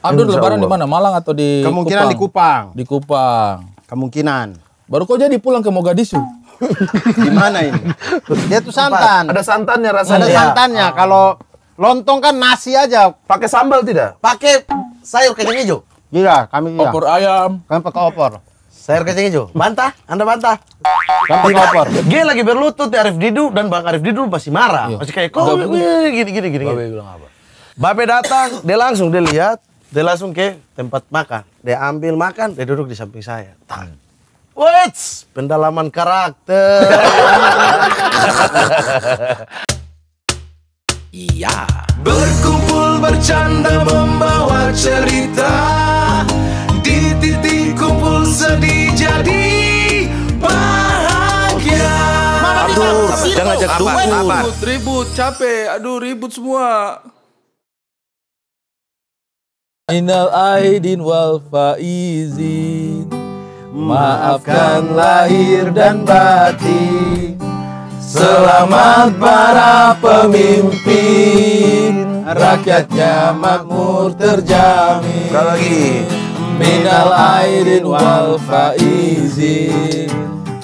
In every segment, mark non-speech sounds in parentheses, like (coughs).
Abdul Insya lebaran di mana? Malang atau di Kemungkinan Kupang? di Kupang. Di Kupang. Kemungkinan. Baru kok jadi pulang ke Mogadishu. Gimana (laughs) ini? Dia ya, tuh santan. Ada santannya rasanya. Ada santannya. Ya. Kalau lontong kan nasi aja. Pakai sambal tidak? Pakai sayur kacang hijau. Iya. kami iya. Opor ayam. Kami pakai opor. Sayur kacang hijau. Bantah, Anda bantah. Kami pakai opor. Dia lagi berlutut di Arif Didu dan Bang Arif Didu masih marah. Iya. Masih kayak kok gini gini gini. Babe bilang apa? Babe datang, dia langsung dia lihat dia langsung ke tempat makan. Dia ambil makan, dia duduk di samping saya. Tang. Hmm. What? pendalaman karakter. (laughs) Iya. Berkumpul bercanda membawa cerita di titik kumpul sedih jadi bahagia. Aduh, jangan ajak Ribut, ribut, capek. Aduh, ribut semua. Innal aidin wal faizin Maafkan lahir dan batin Selamat para pemimpin Rakyatnya makmur terjamin lagi Minal aidin wal faizin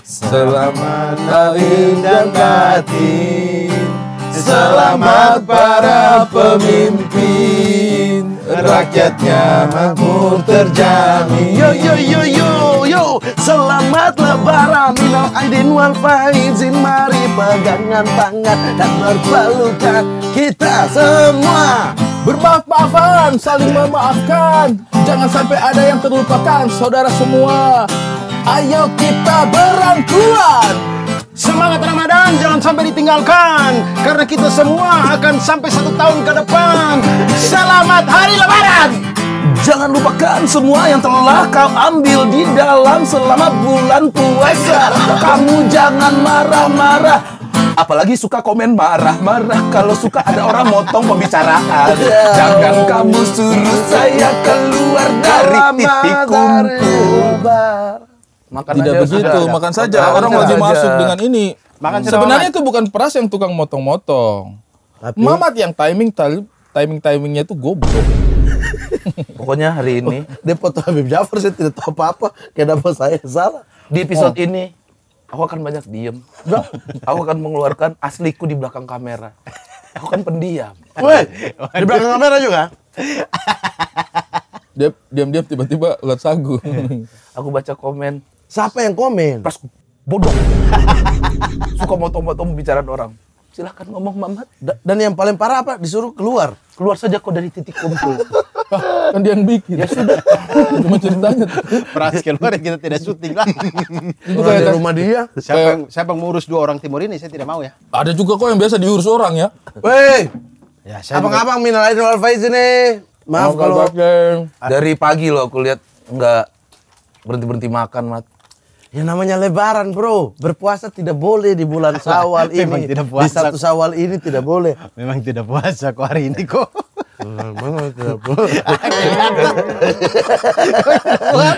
Selamat lahir dan batin Selamat para pemimpin rakyatnya makmur terjamin. Yo yo yo yo yo, selamat lebaran minal aidin wal faizin. Mari pegangan tangan dan berpelukan kita semua. Bermaaf-maafan, saling memaafkan. Jangan sampai ada yang terlupakan, saudara semua. Ayo kita berangkulan. Semangat Ramadan jangan sampai ditinggalkan Karena kita semua akan sampai satu tahun ke depan Selamat Hari Lebaran Jangan lupakan semua yang telah Kamu ambil di dalam selama bulan puasa Kamu jangan marah-marah Apalagi suka komen marah-marah Kalau suka ada orang motong pembicaraan Jangan kamu suruh saya keluar dari titik kumpul Makan Tidak aja begitu, ada, makan saja. Makan Orang lagi masuk dengan ini. Makan Sebenarnya itu bukan peras yang tukang motong-motong. Tapi... Mamat yang timing timing timingnya itu goblok. (laughs) Pokoknya hari ini oh, dia foto Habib Jafar saya tidak tahu apa-apa. Kenapa saya salah? Di episode oh. ini aku akan banyak diem. Nah. aku akan mengeluarkan asliku di belakang kamera. Aku kan pendiam. Weh, di (laughs) belakang kamera juga? (laughs) dia diam-diam tiba-tiba lihat sagu. (laughs) aku baca komen. Siapa yang komen? Pas bodoh. (laughs) Suka motong-motong bicara orang. Silahkan ngomong Mamat. Da dan yang paling parah apa? Disuruh keluar. Keluar saja kok dari titik kumpul. (laughs) kan dia yang bikin. Ya sudah. Cuma ceritanya. Peras keluar ya kita tidak syuting lah. Itu kayak rumah dia. Siapa yang, siapa yang ngurus dua orang timur ini? Saya tidak mau ya. Ada juga kok yang biasa diurus orang ya. weh, Ya, Abang-abang minal aidin wal faizin nih. Maaf oh, kalau dari pagi lo aku lihat nggak berhenti berhenti makan mat. Ya namanya Lebaran bro, berpuasa tidak boleh di bulan (laughs) Sawal ini. Memang tidak puasa. Di satu Sawal ini tidak boleh. (laughs) Memang tidak puasa kok hari ini kok. Memang tidak boleh.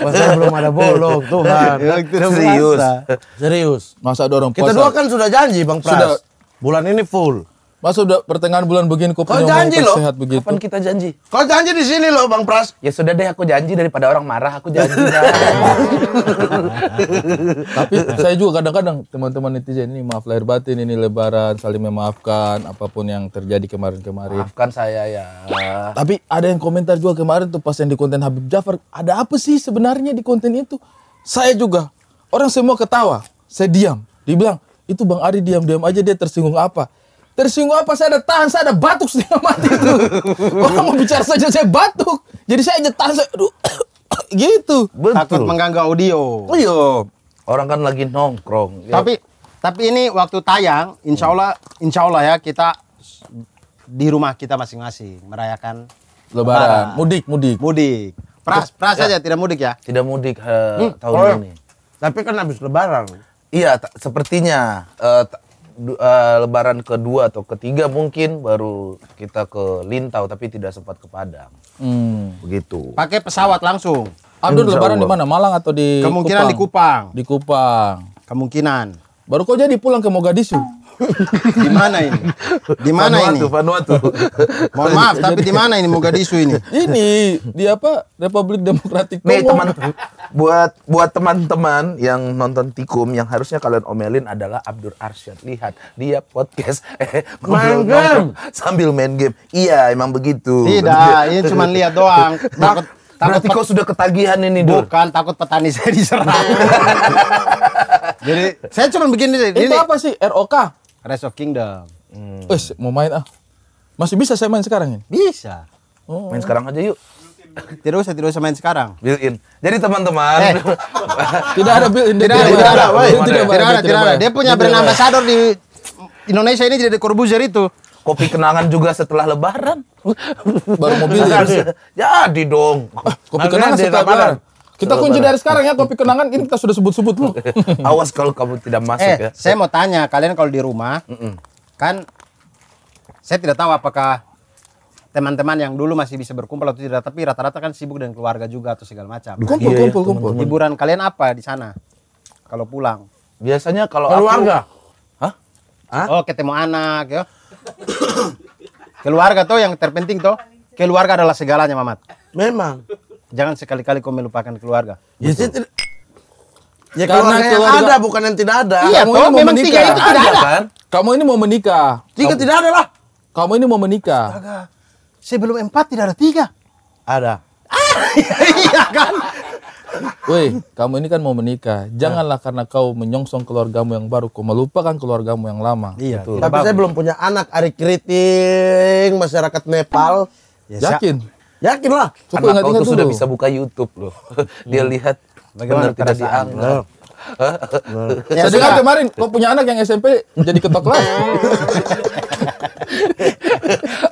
Puasa belum ada bolong tuh kan. Iya, serius. Serius. Masa dorong puasa. Kita dua kan sudah janji Bang Pras. Sudah. Bulan ini full. Mas udah pertengahan bulan begini kok punya janji loh. sehat begitu. Kapan kita janji? Kau janji di sini loh Bang Pras. Ya sudah deh aku janji daripada orang marah aku janji. (laughs) Tapi saya juga kadang-kadang teman-teman netizen ini maaf lahir batin ini lebaran saling memaafkan apapun yang terjadi kemarin-kemarin. Maafkan saya ya. Tapi ada yang komentar juga kemarin tuh pas yang di konten Habib Jafar, ada apa sih sebenarnya di konten itu? Saya juga orang semua ketawa, saya diam. Dibilang, itu Bang Ari diam-diam aja dia tersinggung apa? tersinggung apa saya ada tahan saya ada batuk setengah (laughs) mati itu orang mau bicara saja saya batuk jadi saya aja tahan saya aduh, (coughs) gitu Betul. takut mengganggu audio iya orang kan lagi nongkrong ya. tapi tapi ini waktu tayang insya hmm. Allah insya Allah ya kita di rumah kita masing-masing merayakan lebaran, lebaran. mudik mudik mudik pras pras ya. saja tidak mudik ya tidak mudik uh, hmm, tahun oh, ini tapi kan habis lebaran Iya, sepertinya uh, uh, lebaran kedua atau ketiga mungkin baru kita ke Lintau tapi tidak sempat ke Padang. Hmm. Begitu. Pakai pesawat langsung. Abdul Insya lebaran di mana? Malang atau di Kemungkinan Kupang? di Kupang. Di Kupang. Kemungkinan. Baru kok jadi pulang ke Mogadishu. (laughs) di mana ini? Di mana ini? Vanuatu. (laughs) Mohon maaf, tapi di mana ini Mogadishu ini? Ini di apa? Republik Demokratik Kongo. teman buat buat teman-teman yang nonton Tikum yang harusnya kalian omelin adalah Abdur Arsyad. Lihat, dia podcast (laughs) eh, main game sambil main game. Iya, emang begitu. Tidak, ini cuma lihat doang. Nah, takut Takut Berarti kau sudah ketagihan ini, Dur. Bukan, takut petani saya diserang. Jadi, saya cuma begini. Itu ini. apa sih, ROK? Rise of Kingdom. Hmm. Wes, mau main ah. Masih bisa saya main sekarang ini? Bisa. Oh. Main sekarang aja yuk. Tidak usah, tidak usah main sekarang. Build in. Jadi teman-teman, eh. (laughs) tidak ada build in. Tidak, tidak, tidak ada, tidak, tidak, tidak ada, tidak ada. Dia punya brand ambassador di Indonesia ini jadi korbuzer itu. Kopi kenangan juga setelah Lebaran. Baru mobil ya. (laughs) Jadi dong. Ah, kopi nah, kenangan setelah Lebaran. Kita Selalu kunci dari sekarang ya topik kenangan ini kita sudah sebut-sebut loh. (laughs) Awas kalau kamu tidak masuk eh, ya. Saya mau tanya kalian kalau di rumah Mm-mm. kan saya tidak tahu apakah teman-teman yang dulu masih bisa berkumpul atau tidak tapi rata-rata kan sibuk dengan keluarga juga atau segala macam. Kumpul iya, iya kumpul kumpul. Hiburan kalian apa di sana? Kalau pulang? Biasanya kalau keluarga. Hah? Hah? Oh, ketemu anak ya. (coughs) keluarga tuh yang terpenting tuh. Keluarga adalah segalanya, Mamat. Memang jangan sekali-kali kau melupakan keluarga. Ya, Ya karena keluarga, keluarga ada bukan yang tidak ada. Iya, kamu toh, ini mau memang menikah. Tiga itu tidak iya, ada. Kan? Kamu ini mau menikah. Tiga kamu, tidak ada lah. Kamu ini mau menikah. Astaga. Sebelum empat tidak ada tiga. Ada. Ah, (laughs) iya kan. Woi, kamu ini kan mau menikah. Janganlah karena kau menyongsong keluargamu yang baru, kau melupakan keluargamu yang lama. Iya. Betul. Tapi saya belum punya anak. Ari kritik masyarakat Nepal. Ya. Yakin? Yakin lah. Anak kau tuh sudah bisa buka YouTube loh. (laughs) Dia hmm. lihat benar tidak dianggap. (laughs) Ya, Saya dengar kemarin lo punya anak yang SMP jadi ketok kelas. (laughs)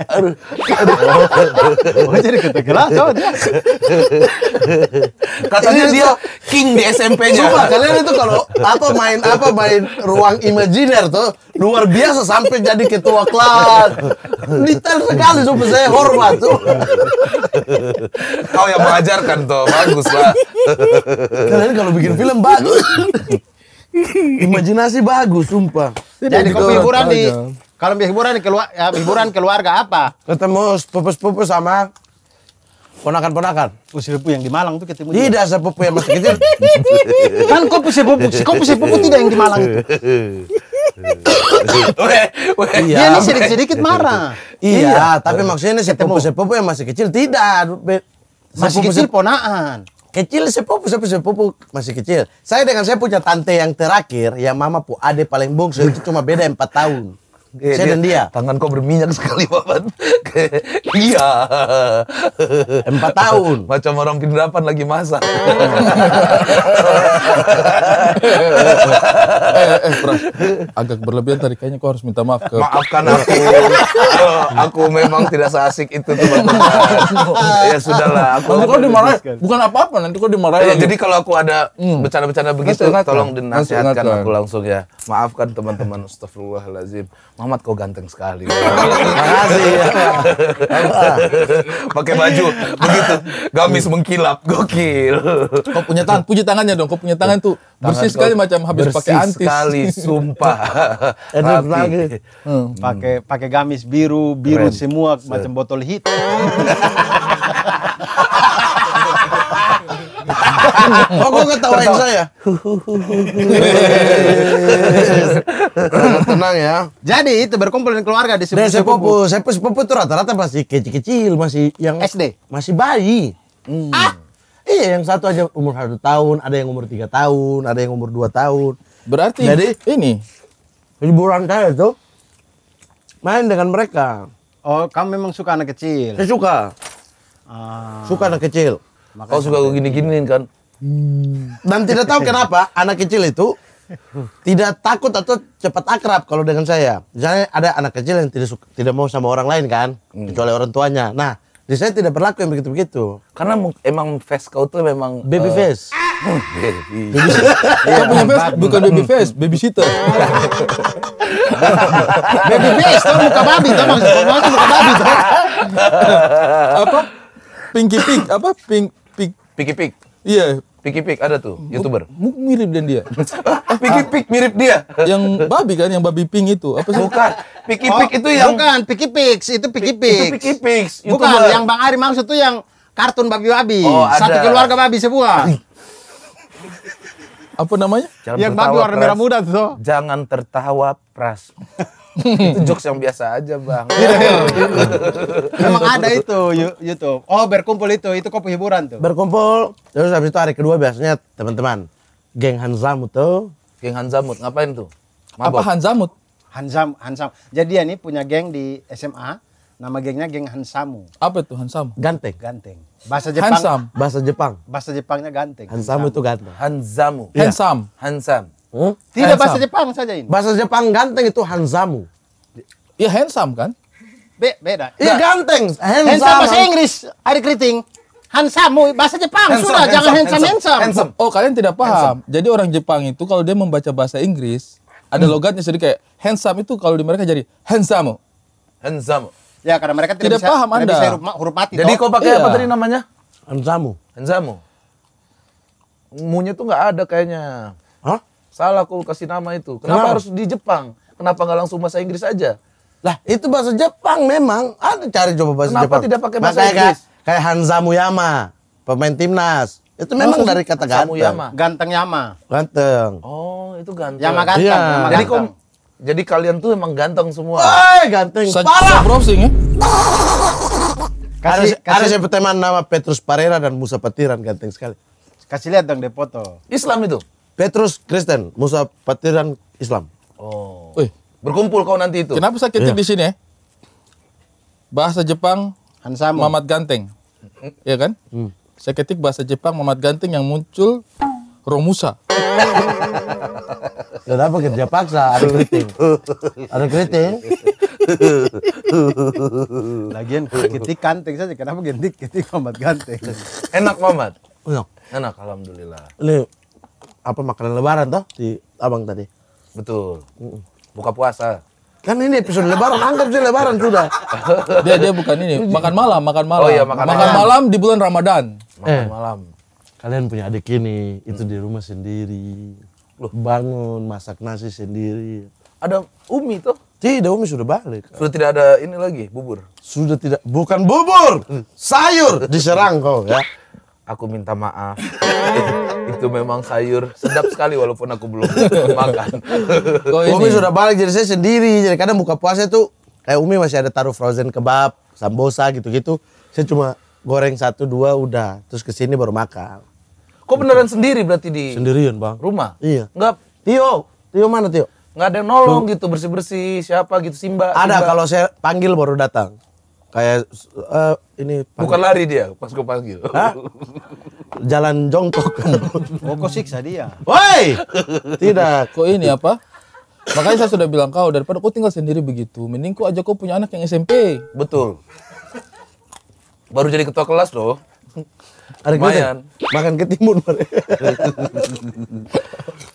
aduh, Oh, jadi ketegelan kau Katanya dia king di SMP-nya. Sumpah, kalian itu kalau apa main apa main ruang imajiner tuh luar biasa sampai jadi ketua kelas. Detail sekali sumpah saya hormat tuh. Kau yang mengajarkan tuh, bagus lah. Kalian kalau bikin film bagus. Imajinasi bagus, sumpah. Jadi, Jadi kau di kalau hiburan keluar ya, hiburan keluarga apa? Ketemu sepupu-sepupu sama ponakan-ponakan. Usir sepupu yang di Malang tuh ketemu. Tidak juga. sepupu yang masih kecil. (laughs) kan kau sih? kau pupuk tidak yang di Malang (laughs) itu. Iya. Iya, ini sedikit-sedikit marah. Iya, iya, tapi maksudnya sepupu-sepupu yang masih kecil tidak. Masih sepupu, kecil ponakan. Kecil sepupu, sepupu, sepupu masih kecil. Saya dengan saya punya tante yang terakhir, yang mama pu ade paling bungsu itu cuma beda empat tahun saya dia, dan dia. Tangan kau berminyak (laughs) sekali banget. iya. Empat tahun. Macam orang pinderapan lagi masak. (laughs) eh, eh, Pras, agak berlebihan tadi kayaknya kau harus minta maaf ke maafkan aku aku memang tidak seasik itu teman-teman (laughs) ya sudahlah aku nanti kau dimarahin bukan apa-apa nanti kau dimarahin Eh, jadi kalau aku ada hmm. bercanda-bercanda begitu tolong dinasihatkan aku langsung ya maafkan teman-teman Lazim. Muhammad kau ganteng sekali. Makasih. Ya. (laughs) Pakai baju begitu, gamis mengkilap, gokil. Kau punya tangan, puji tangannya dong. Kau punya tangan tuh bersih tangan sekali macam habis pakai antis. sekali, sumpah. (laughs) lagi. hmm. pakai gamis biru, biru Keren. semua macam botol hitam. (laughs) (laughs) oh, kok ngetawain saya? Tenang ya. Jadi itu berkumpul dengan keluarga di sepupu. Sepupu, sepupu, sepupu itu rata-rata masih kecil-kecil, masih yang SD, masih bayi. Hmm. Ah, Iya, yang satu aja umur satu tahun, ada yang umur tiga tahun, ada yang umur dua tahun. Berarti jadi ini hiburan saya tuh main dengan mereka. Oh, kamu memang suka anak kecil? Saya suka. Ah. Suka anak kecil. Makanya Kau oh, suka gue gini-giniin kan. Hmm. Dan tidak tahu kenapa anak kecil itu tidak takut atau cepat akrab kalau dengan saya. Misalnya ada anak kecil yang tidak suka, tidak mau sama orang lain kan, hmm. kecuali orang tuanya. Nah, di saya tidak berlaku yang begitu-begitu. Karena emang face kau tuh memang baby uh, face. baby. Iya, kau punya face bukan baby face, baby sitter. (laughs) baby face, tuh muka babi, tuh maksudnya muka babi. (laughs) Apa? Pinky pig, apa? Pink, pink, Pinky Pig. Iya. Piki Pik ada tuh, youtuber. M mirip dengan dia. Piki (laughs) Pik mirip dia. Yang babi kan, yang babi pink itu. Apa sih? Bukan. Piki Pik oh, itu yang Bukan, Piki Pik, itu Piki Pik. Itu Piki Pik. Bukan, YouTuber. yang Bang Ari maksud tuh yang kartun babi-babi. Oh, ada. Satu keluarga babi semua. Apa namanya? Jangan yang babi warna merah muda tuh. Jangan tertawa pras itu jokes yang biasa aja bang iya, iya. emang ada itu YouTube oh berkumpul itu itu kopi hiburan tuh berkumpul terus habis itu hari kedua biasanya teman-teman geng Hanzamut tuh geng Hanzamut ngapain tuh Mabok. apa Hanzamut Hansam Hansam jadi ya nih punya geng di SMA Nama gengnya geng Hansamu. Apa itu Hansamu? Ganteng. Ganteng. Bahasa Jepang. Hansam. Bahasa Jepang. Bahasa Jepangnya ganteng. Hansamu, Hansamu. itu ganteng. Hanzamu. Hansam. Hansam. Huh? Tidak handsome. bahasa Jepang saja ini. Bahasa Jepang ganteng itu hanzamu. Ya handsome kan? Be beda. Iya ganteng. Handsome, handsome bahasa Inggris, ada keriting. Hansamu bahasa Jepang handsome, sudah handsome, jangan handsome handsome. handsome. Oh kalian tidak paham. Handsome. Jadi orang Jepang itu kalau dia membaca bahasa Inggris ada hmm. logatnya jadi kayak handsome itu kalau di mereka jadi handsome. Handsome. Ya karena mereka tidak, tidak bisa, paham anda. Bisa huruf, mati. Jadi kau pakai iya. apa tadi namanya? Hansamu. Hansamu. Munya tuh nggak ada kayaknya. Hah? Salah aku kasih nama itu. Kenapa, Kenapa? harus di Jepang? Kenapa nggak langsung bahasa Inggris aja? Lah, itu bahasa Jepang memang. Ada cari coba bahasa Kenapa Jepang. Kenapa tidak pakai nah, bahasa Makanya Inggris? Kayak, kayak Hanza Muyama, pemain timnas. Itu memang dari kata ganteng. Muyama. Ganteng Yama. Ganteng. Oh, itu ganteng. Yama ganteng. Iya. Yama jadi jadi kalian tuh emang ganteng semua. Eh, ganteng. Sa Parah. Saya browsing ya. Kasih, ada siapa teman nama Petrus Parera dan Musa Petiran ganteng sekali. Kasih lihat dong deh foto. Islam itu. Petrus Kristen, Musa Patiran Islam. Oh. Wih. Berkumpul kau nanti itu. Kenapa saya ketik iya. di sini ya? Bahasa Jepang Hansamu. Mamat Ganteng. Iya kan? Hmm. Saya ketik bahasa Jepang Mamat Ganteng yang muncul Romusa. Kenapa ya, kerja paksa? Ada keriting. Ada keriting. Lagian ketik kanteng saja. Kenapa gentik ketik mamat ganteng? Enak mamat. Enak. Enak alhamdulillah. Ini apa makanan lebaran toh di abang tadi. Betul. Buka puasa. Kan ini episode lebaran, anggap sih lebaran sudah. Dia dia bukan ini, makan malam, makan malam. Oh iya, makan, makan malam. malam di bulan Ramadan. Makan eh, malam. Kalian punya adik ini, itu hmm. di rumah sendiri. Loh. Bangun, masak nasi sendiri. Ada Umi tuh. Tidak, iya, Umi sudah balik. Sudah tidak ada ini lagi, bubur. Sudah tidak, bukan bubur, sayur diserang kau ya aku minta maaf. (laughs) itu memang sayur sedap sekali walaupun aku belum makan. (laughs) Umi sudah balik jadi saya sendiri. Jadi kadang buka puasa itu kayak eh, Umi masih ada taruh frozen kebab, sambosa gitu-gitu. Saya cuma goreng satu dua udah. Terus ke sini baru makan. Kok gitu. beneran sendiri berarti di sendirian bang rumah? Iya. Enggak. Tio, Tio mana Tio? Enggak ada yang nolong Tuh. gitu bersih bersih siapa gitu Simba. Ada kalau saya panggil baru datang kayak uh, ini panggil. bukan lari dia pas gue panggil Hah? jalan jongkok kok oh kok siksa dia woi tidak kok ini apa makanya saya sudah bilang kau daripada kau tinggal sendiri begitu mending kau aja kau punya anak yang SMP betul baru jadi ketua kelas loh Lumayan. makan ketimun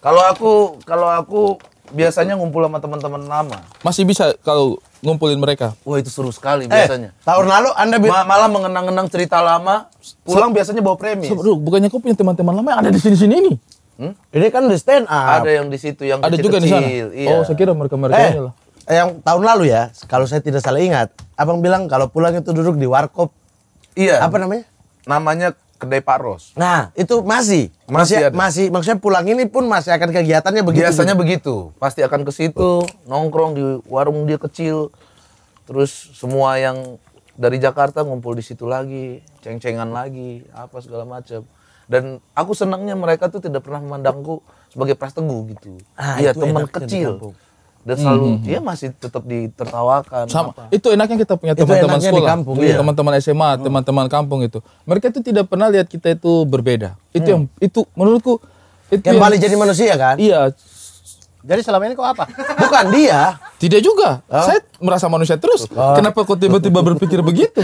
kalau aku kalau aku biasanya ngumpul sama teman-teman lama masih bisa kalau ngumpulin mereka. Wah itu seru sekali eh, biasanya. Tahun lalu Anda ma malah mengenang-enang cerita lama, pulang biasanya bawa premis. Seberu, bukannya kau punya teman-teman lama yang ada di sini-sini ini? Hmm? Ini kan di stand up. Ada yang di situ yang ada kecil, juga di sana. Iya. Oh, saya kira mereka-mereka eh, lah. Eh, yang tahun lalu ya, kalau saya tidak salah ingat, Abang bilang kalau pulang itu duduk di warkop. Iya. Apa namanya? Namanya kedai Pak Ros. Nah, itu masih masih masih, masih maksudnya pulang ini pun masih akan kegiatannya begitu. Biasanya begitu. Pasti akan ke situ, nongkrong di warung dia kecil. Terus semua yang dari Jakarta ngumpul di situ lagi, ceng-cengan lagi, apa segala macam. Dan aku senangnya mereka tuh tidak pernah memandangku sebagai pras teguh gitu. Ah, iya, teman kecil dan selalu hmm. dia ya masih tetap ditertawakan. Sama. Apa. Itu enaknya kita punya teman-teman sekolah, teman-teman iya. teman-teman SMA, hmm. Oh. teman-teman kampung itu. Mereka itu tidak pernah lihat kita itu berbeda. Itu hmm. yang itu menurutku itu yang, yang balik jadi manusia kan? Iya. Jadi selama ini kok apa? Bukan dia. Tidak juga. Oh. Saya merasa manusia terus. Oh. Kenapa kok tiba-tiba berpikir begitu?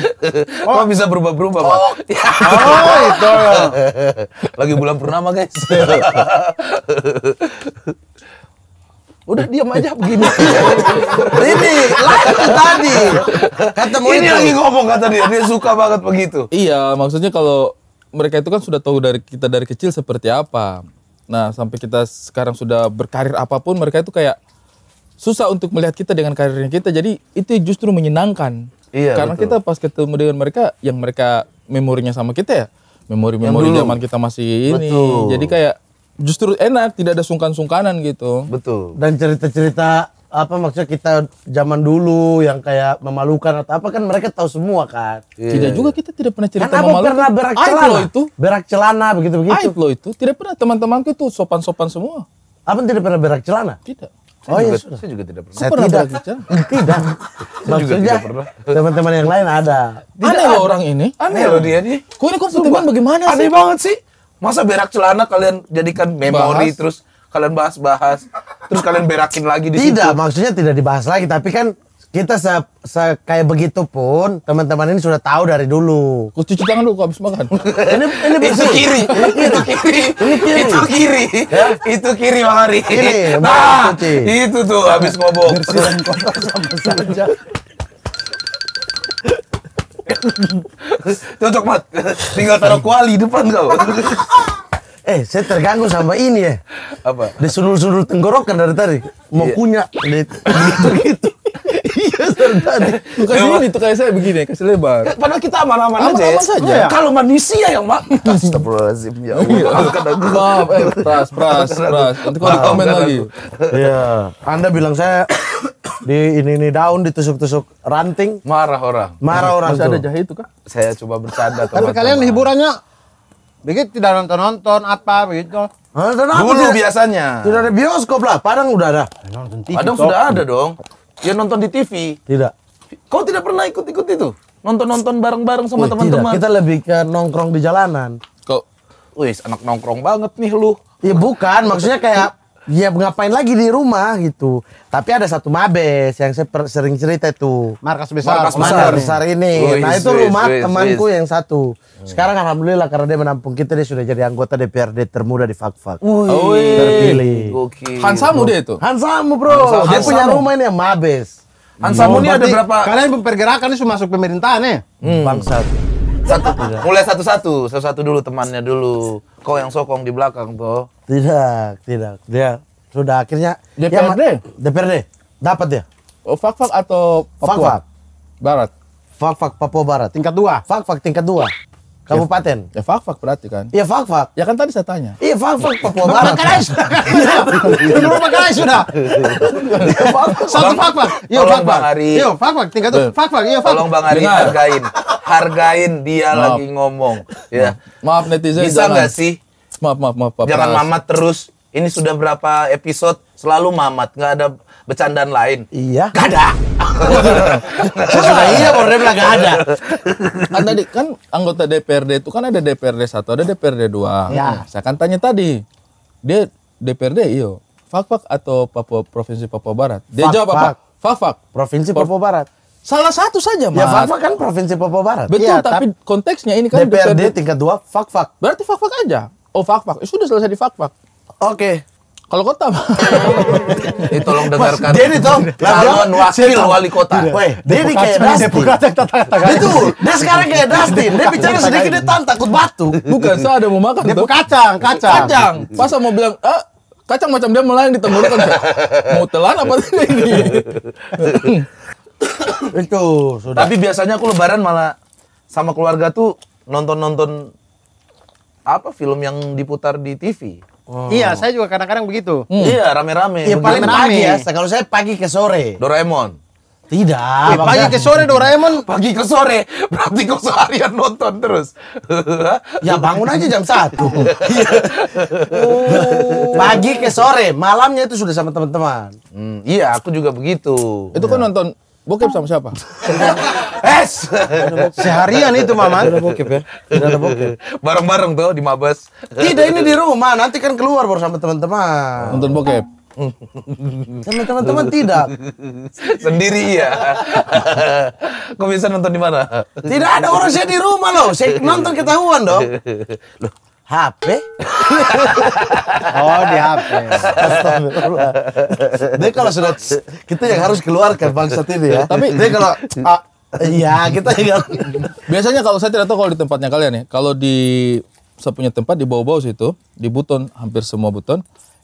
Oh. (laughs) Kok bisa berubah-berubah, Pak? Oh. oh, (laughs) itu. Lagi bulan purnama, guys. (laughs) udah diam aja begini. ini lagi tadi tadi. mau ini lagi ngomong kata dia, dia suka banget begitu. Iya, maksudnya kalau mereka itu kan sudah tahu dari kita dari kecil seperti apa. Nah, sampai kita sekarang sudah berkarir apapun, mereka itu kayak susah untuk melihat kita dengan karirnya kita. Jadi itu justru menyenangkan. Iya, Karena betul. kita pas ketemu dengan mereka, yang mereka memorinya sama kita ya, memori-memori zaman kita masih ini. Betul. Jadi kayak justru enak, tidak ada sungkan-sungkanan gitu. Betul. Dan cerita-cerita apa maksudnya kita zaman dulu yang kayak memalukan atau apa kan mereka tahu semua kan. Yeah. Tidak juga kita tidak pernah cerita kan memalukan. pernah berak celana. Aib itu. Berak celana begitu begitu. Aib loh itu. Tidak pernah teman teman itu sopan-sopan semua. Apa tidak pernah berak celana? Tidak. Saya oh iya, sudah. saya juga tidak pernah. Saya pernah tidak. Berak (laughs) tidak. maksudnya, Teman-teman yang lain ada. Tidak aneh loh orang ini. Aneh, lo loh dia nih. Kok ini kok bagaimana sih? Aneh banget sih. Masa berak celana kalian jadikan memori terus kalian bahas-bahas terus kalian berakin lagi di Tidak, situ. maksudnya tidak dibahas lagi tapi kan kita se, se kayak begitu pun teman-teman ini sudah tahu dari dulu. Kau cuci tangan dulu habis makan. (laughs) ini ini itu kiri. itu kiri. Ini kiri. Itu kiri. Ya? Itu kiri Bang Hari. Ini, nah, itu tuh habis ngobok. sama saja. Cocok banget. Tinggal taruh kuali depan kau. (laughs) eh, saya terganggu sama ini ya. Apa? Di sundul tenggorokan dari tadi. Mau yeah. kunyah. Gitu-gitu. Iya tadi. Tuh iya, ini, tuh kayak saya begini, kasih lebar. Eh, padahal kita aman-aman aja. Aman-aman ya. saja. Ya. Kalau manusia yang mak. (laughs) Astagfirullahaladzim ya Allah. Iya. Maaf, eh, pras, pras, pras. Nanti kalau komen lagi. Iya. Anda bilang saya di ini ini daun ditusuk-tusuk ranting marah orang marah orang masih tuh. ada jahe itu kah saya coba bercanda tapi kalian hiburannya begitu tidak nonton nonton apa begitu nonton apa dulu biasanya tidak ada bioskop lah padang udah ada nonton TV padang sudah ada dong ya nonton di TV tidak kau tidak pernah ikut-ikut itu nonton-nonton bareng-bareng sama teman-teman kita lebih ke nongkrong di jalanan kok wis anak nongkrong banget nih lu ya bukan maksudnya kayak ya ngapain lagi di rumah gitu. Tapi ada satu mabes yang saya sering cerita itu. Markas besar. Markas besar, besar, besar ini. Wih, nah itu rumah wih, temanku yang satu. Sekarang alhamdulillah karena dia menampung kita dia sudah jadi anggota DPRD termuda di Fakfak. Wih. Terpilih. Okay. Hansamu dia itu. Hansamu bro. Hansamu. Dia punya rumah ini yang mabes. Hansamu ini ada berapa? Kalian pergerakan ini masuk pemerintahan ya? Hmm. Bangsa. Satu, mulai satu-satu, satu-satu dulu temannya dulu. Kau yang sokong di belakang tuh. Tidak, tidak. Dia sudah akhirnya DPRD. Ya, DPRD. Dapat dia. Oh, fak atau Papua? fak Barat. Fak-fak Papua Barat. Tingkat dua. Fak-fak tingkat dua. Kabupaten. Ya, ya fak-fak berarti kan. Iya fak-fak. Ya kan tadi saya tanya. Iya fak-fak Papua Barat. Makan sudah. Dulu makan sudah. Satu fak-fak. Iya fak-fak. Iya fak-fak. tinggal tuh fak-fak. Iya fak. Tolong Bang Ari hargain. Hargain dia lagi ngomong. Ya. Maaf netizen. Bisa nggak sih? Maaf maaf maaf. Jangan mamat terus. Ini sudah berapa episode selalu mamat. Nggak ada bercandaan lain? Iya. Gak ada. (laughs) iya Pak dia gak ada. Kan tadi kan anggota DPRD itu kan ada DPRD satu ada DPRD dua, Ya. Saya kan tanya tadi, dia DPRD iyo, Fakfak atau Papua Provinsi Papua Barat? Dia fak, jawab apa? Fakfak. Provinsi Papua Barat. Salah satu saja, ya, Mas. Ya, Fakfak kan Provinsi Papua Barat. Betul, ya, tapi konteksnya ini kan DPRD, DPRD tingkat 2 Fakfak. Berarti Fakfak aja. Oh, Fakfak. Eh, ya sudah selesai di Fakfak. Oke. Okay. Kalau kota mah. (laughs) eh, tolong dengarkan. Iya. Dia ini tolong. Calon wakil wali kota. Weh, Denny kayak Dustin. Dia Itu, dia sekarang kayak (laughs) Dustin. Dia bicara sedikit dia tahan takut batu. Bukan, saya ada mau makan. Dia kacang, kacang. Kacang. Pas mau bilang, eh, kacang macam dia melayang di tenggorokan. mau telan apa ini? (laughs) Itu, Tapi biasanya aku lebaran malah sama keluarga tuh nonton-nonton apa film yang diputar di TV Wow. Iya, saya juga kadang-kadang begitu. Hmm. Iya, rame-rame. Iya, paling pagi ya. Kalau saya pagi ke sore. Doraemon. Tidak. Eh, pagi ke sore Doraemon. Pagi ke sore. Berarti kok seharian nonton terus. (laughs) ya bangun aja jam satu. oh. (laughs) Pagi ke sore. Malamnya itu sudah sama teman-teman. Hmm, iya, aku juga begitu. Itu ya. kan nonton Bokep sama siapa? es. Seharian itu Maman. Ada bokep ya. Ada bokep. Bareng-bareng tuh di Mabes. Tidak ini di rumah, nanti kan keluar baru sama teman-teman. Nonton bokep. Sama teman-teman tidak. Sendiri ya. Kok bisa nonton di mana? Tidak ada orang saya di rumah loh. Saya nonton ketahuan dong. Loh, HP? oh di HP. deh kalau sudah kita yang harus keluarkan bangsa ini ya. Tapi dia kalau ah, iya kita juga. (laughs) Biasanya kalau saya tidak tahu kalau di tempatnya kalian ya, kalau di saya punya tempat di bawah-bawah situ, di Buton, hampir semua Buton,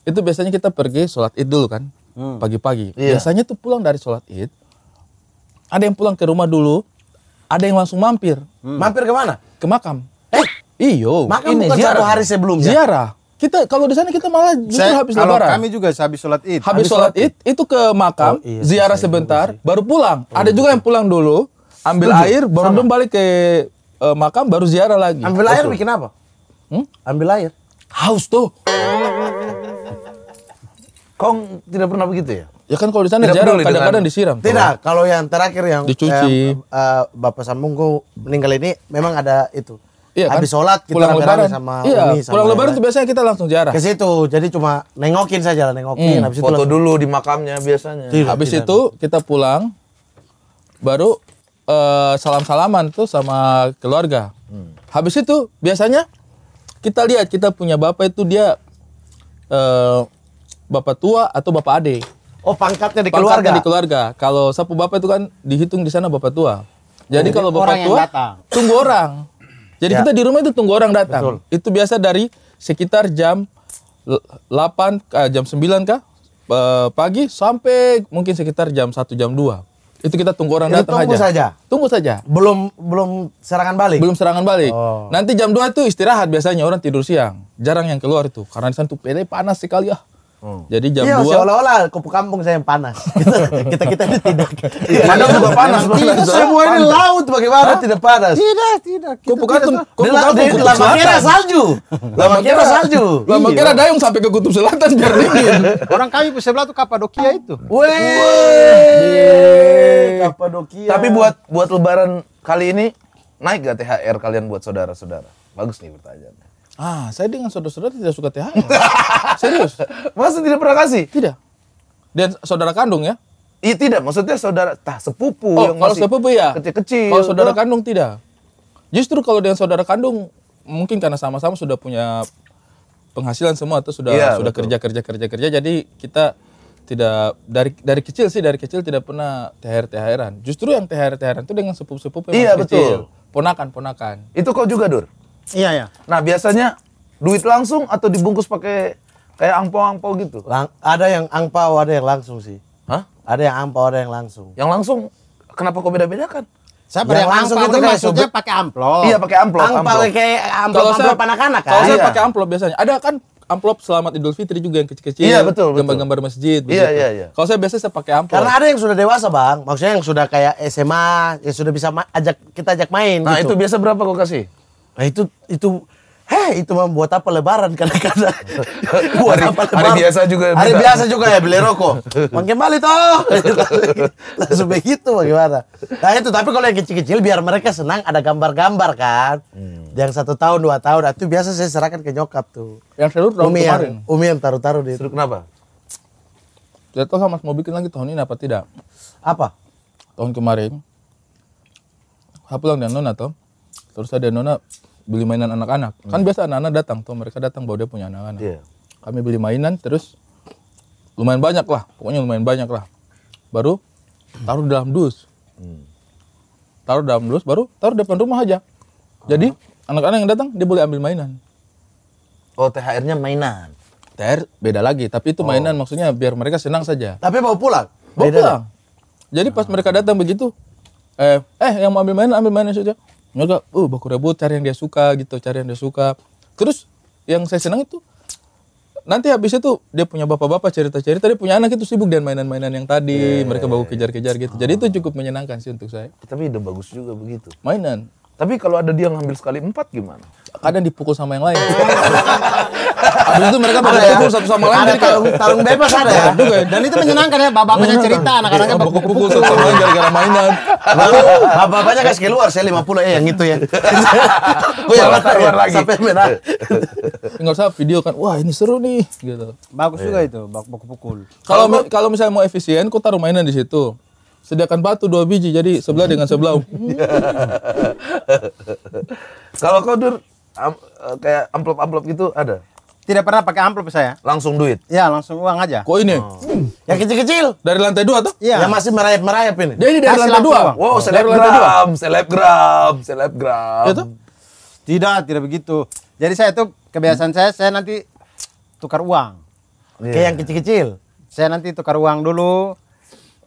itu biasanya kita pergi sholat id dulu kan, pagi hmm. pagi-pagi. Iya. Biasanya tuh pulang dari sholat id, ada yang pulang ke rumah dulu, ada yang langsung mampir. Hmm. Mampir kemana? Ke makam. Eh, Iyo. Maka ini bukan ziarah. satu hari sebelumnya. Ziarah. Kita kalau di sana kita malah justru saya, habis lebaran. Kami juga habis sholat id. Habis, habis sholat id itu ke makam, oh, iya, ziarah sebentar, baru pulang. Oh, Ada juga yang pulang dulu, ambil Setuju. air, baru Sama. balik ke uh, makam, baru ziarah lagi. Ambil air bikin apa? Hmm? Ambil air. Haus tuh. Kong tidak pernah begitu ya? Ya kan kalau di sana jarang kadang-kadang kan? disiram. Tidak, kalau yang terakhir yang dicuci eh, eh Bapak Sambung meninggal ini memang ada itu Iya, kan? Habis sholat kita pulang lebaran sama iya, sama pulang lebaran tuh biasanya kita langsung jarak. Ke situ. Jadi cuma nengokin saja lah, nengokin hmm, habis foto itu langsung. dulu di makamnya biasanya. Tidak, habis tidak. itu kita pulang baru uh, salam-salaman tuh sama keluarga. Hmm. Habis itu biasanya kita lihat kita punya bapak itu dia uh, bapak tua atau bapak ade. Oh, pangkatnya di keluarga. Pangkatnya di keluarga. Kalau sapu bapak itu kan dihitung di sana bapak tua. Jadi, oh, Jadi kalau bapak tua tunggu orang. Jadi ya. kita di rumah itu tunggu orang datang. Betul. Itu biasa dari sekitar jam 8 eh, jam 9 kah pagi sampai mungkin sekitar jam 1 jam 2 itu kita tunggu orang itu datang tunggu aja. saja. Tunggu saja. Belum belum serangan balik. Belum serangan balik. Oh. Nanti jam 2 itu istirahat biasanya orang tidur siang. Jarang yang keluar itu karena di sana tuh pede panas sekali ya. Oh. Jadi jam iya, 2 seolah-olah kupu kampung saya yang panas. (laughs) kita kita ini tidak. Iya. Padahal juga panas. semua ini laut bagaimana Hah? tidak panas? Tidak, tidak. Kita kupu kampung. Kupu kampung kutub lama kira salju. Lama kira salju. Lama kira dayung sampai ke kutub selatan biar (laughs) dingin. Orang kami sebelah tuh Kapadokia itu. Weh. Kapadokia. Tapi buat buat lebaran kali ini naik gak THR kalian buat saudara-saudara? Bagus nih pertanyaannya. Ah, saya dengan saudara-saudara tidak suka THR. (laughs) Serius? Masa tidak pernah kasih? Tidak. Dan saudara kandung ya? Iya tidak, maksudnya saudara tah sepupu oh, yang kalau sepupu ya kecil-kecil. Kalau saudara kandung tidak. Justru kalau dengan saudara kandung mungkin karena sama-sama sudah punya penghasilan semua atau sudah ya, sudah kerja kerja kerja kerja jadi kita tidak dari dari kecil sih dari kecil tidak pernah thr thran justru yang thr thran itu dengan sepupu sepupu yang iya, kecil betul. ponakan ponakan itu kau juga dur Iya ya. Nah biasanya duit langsung atau dibungkus pakai kayak angpau-angpau gitu? Lang ada yang angpau, ada yang langsung sih. Hah? Ada yang angpau, ada yang langsung. Yang langsung kenapa kok beda-bedakan? Siapa yang langsung itu maksudnya pakai amplop. Iya, pakai amplop. Angpau kayak amplop, amplop, amplop anak-anak kan. Kalau saya iya. pakai amplop biasanya. Ada kan amplop selamat Idul Fitri juga yang kecil-kecil. Iya, betul. Gambar-gambar masjid. Iya, iya, iya. Kalau saya biasanya saya pakai amplop. Karena ada yang sudah dewasa, Bang. Maksudnya yang sudah kayak SMA, yang sudah bisa ajak kita ajak main Nah, gitu. itu biasa berapa kau kasih? Nah, itu itu Heh, itu membuat apa lebaran kadang-kadang. (laughs) buat apa lebaran. Hari biasa juga. Hari beda. biasa juga ya beli rokok. mungkin balik toh. (laughs) Langsung begitu bagaimana. Nah itu, tapi kalau yang kecil-kecil biar mereka senang ada gambar-gambar kan. Hmm. Yang satu tahun, dua tahun, itu biasa saya serahkan ke nyokap tuh. Yang seru tahun umi umi yang taruh-taruh di itu. kenapa? Tidak tahu Mas mau bikin lagi tahun ini apa tidak. Apa? Tahun kemarin. Hapulang dengan Nona toh terus ada nona beli mainan anak-anak kan hmm. kan biasa anak-anak datang tuh mereka datang bahwa dia punya anak-anak yeah. kami beli mainan terus lumayan banyak lah pokoknya lumayan banyak lah baru taruh dalam dus hmm. taruh dalam dus baru taruh depan rumah aja jadi ah. anak-anak yang datang dia boleh ambil mainan oh thr-nya mainan thr beda lagi tapi itu oh. mainan maksudnya biar mereka senang saja tapi mau pulang mau pulang jadi pas ah. mereka datang begitu eh eh yang mau ambil mainan ambil mainan saja mereka oh uh, baku rebut cari yang dia suka gitu cari yang dia suka terus yang saya senang itu nanti habis itu dia punya bapak-bapak cerita-cerita dia punya anak itu sibuk dengan mainan-mainan yang tadi yeah, mereka baru iya, iya. kejar-kejar gitu. Oh. Jadi itu cukup menyenangkan sih untuk saya. Tapi udah bagus juga begitu. Mainan. Tapi kalau ada dia ngambil sekali empat gimana? Kadang dipukul sama yang lain. (laughs) Habis itu mereka pada ya? pukul satu sama lain. Ada kalau tarung bebas ada ya. Dan itu menyenangkan ya, bapak-bapaknya iya. cerita, anak-anaknya iya, pukul satu sama lain gara-gara mainan. Lalu bapak-bapaknya kasih keluar, saya 50 ya eh, yang itu ya. Gue (laughs) yang keluar lagi. Sampai menang. Enggak usah video kan, wah ini seru nih. gitu. Bagus juga iya. itu, pukul-pukul. Kalau kalau misalnya mau efisien, kok taruh mainan di situ sediakan batu dua biji jadi sebelah dengan sebelah. (laughs) Kalau kau dur am, kayak amplop-amplop gitu ada? Tidak pernah pakai amplop saya. Langsung duit. Ya, langsung uang aja. Kok ini? Oh. Yang kecil-kecil. Dari lantai dua tuh? Iya. Yang masih merayap-merayap ini. Dia ini dari Hasil lantai dua. Uang. Wow, oh, selebgram, selebgram, selebgram. Itu? Tidak, tidak begitu. Jadi saya tuh kebiasaan hmm. saya saya nanti tukar uang. Yeah. Kayak yang kecil-kecil. Saya nanti tukar uang dulu.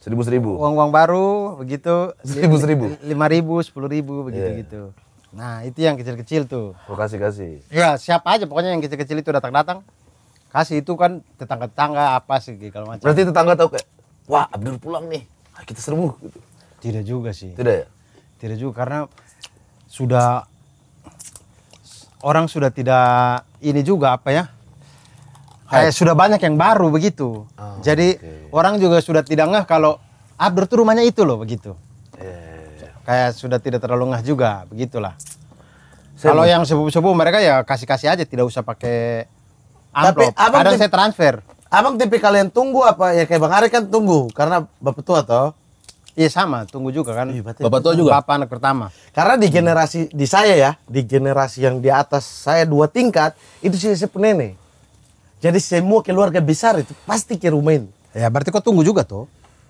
Seribu seribu. Uang uang baru begitu. Seribu seribu. Lima ribu, sepuluh ribu begitu yeah. gitu. Iya. Nah itu yang kecil-kecil tuh. Oh kasih kasih. Ya siapa aja pokoknya yang kecil-kecil itu datang-datang kasih itu kan tetangga-tetangga apa sih kalau macam. Berarti tetangga tahu kayak wah Abdul pulang nih ah, kita serbu. Gitu. Tidak juga sih. Tidak ya. Tidak juga karena sudah orang sudah tidak ini juga apa ya kayak sudah banyak yang baru begitu. Oh, Jadi okay. orang juga sudah tidak ngeh kalau Abdur tuh rumahnya itu loh begitu kayak sudah tidak terlalu ngah juga, begitulah. Kalau yang sepupu-sepupu mereka ya kasih-kasih aja, tidak usah pakai amplop. Tapi, Kadang saya transfer. Abang tipe kalian tunggu apa ya kayak Bang Ari kan tunggu karena bapak tua toh. Iya sama, tunggu juga kan. Iya, bapak tua juga. Bapak anak pertama. Karena di generasi di saya ya, di generasi yang di atas saya dua tingkat itu sih saya nenek. Jadi semua keluarga besar itu pasti ke rumah ini. Ya berarti kok tunggu juga tuh.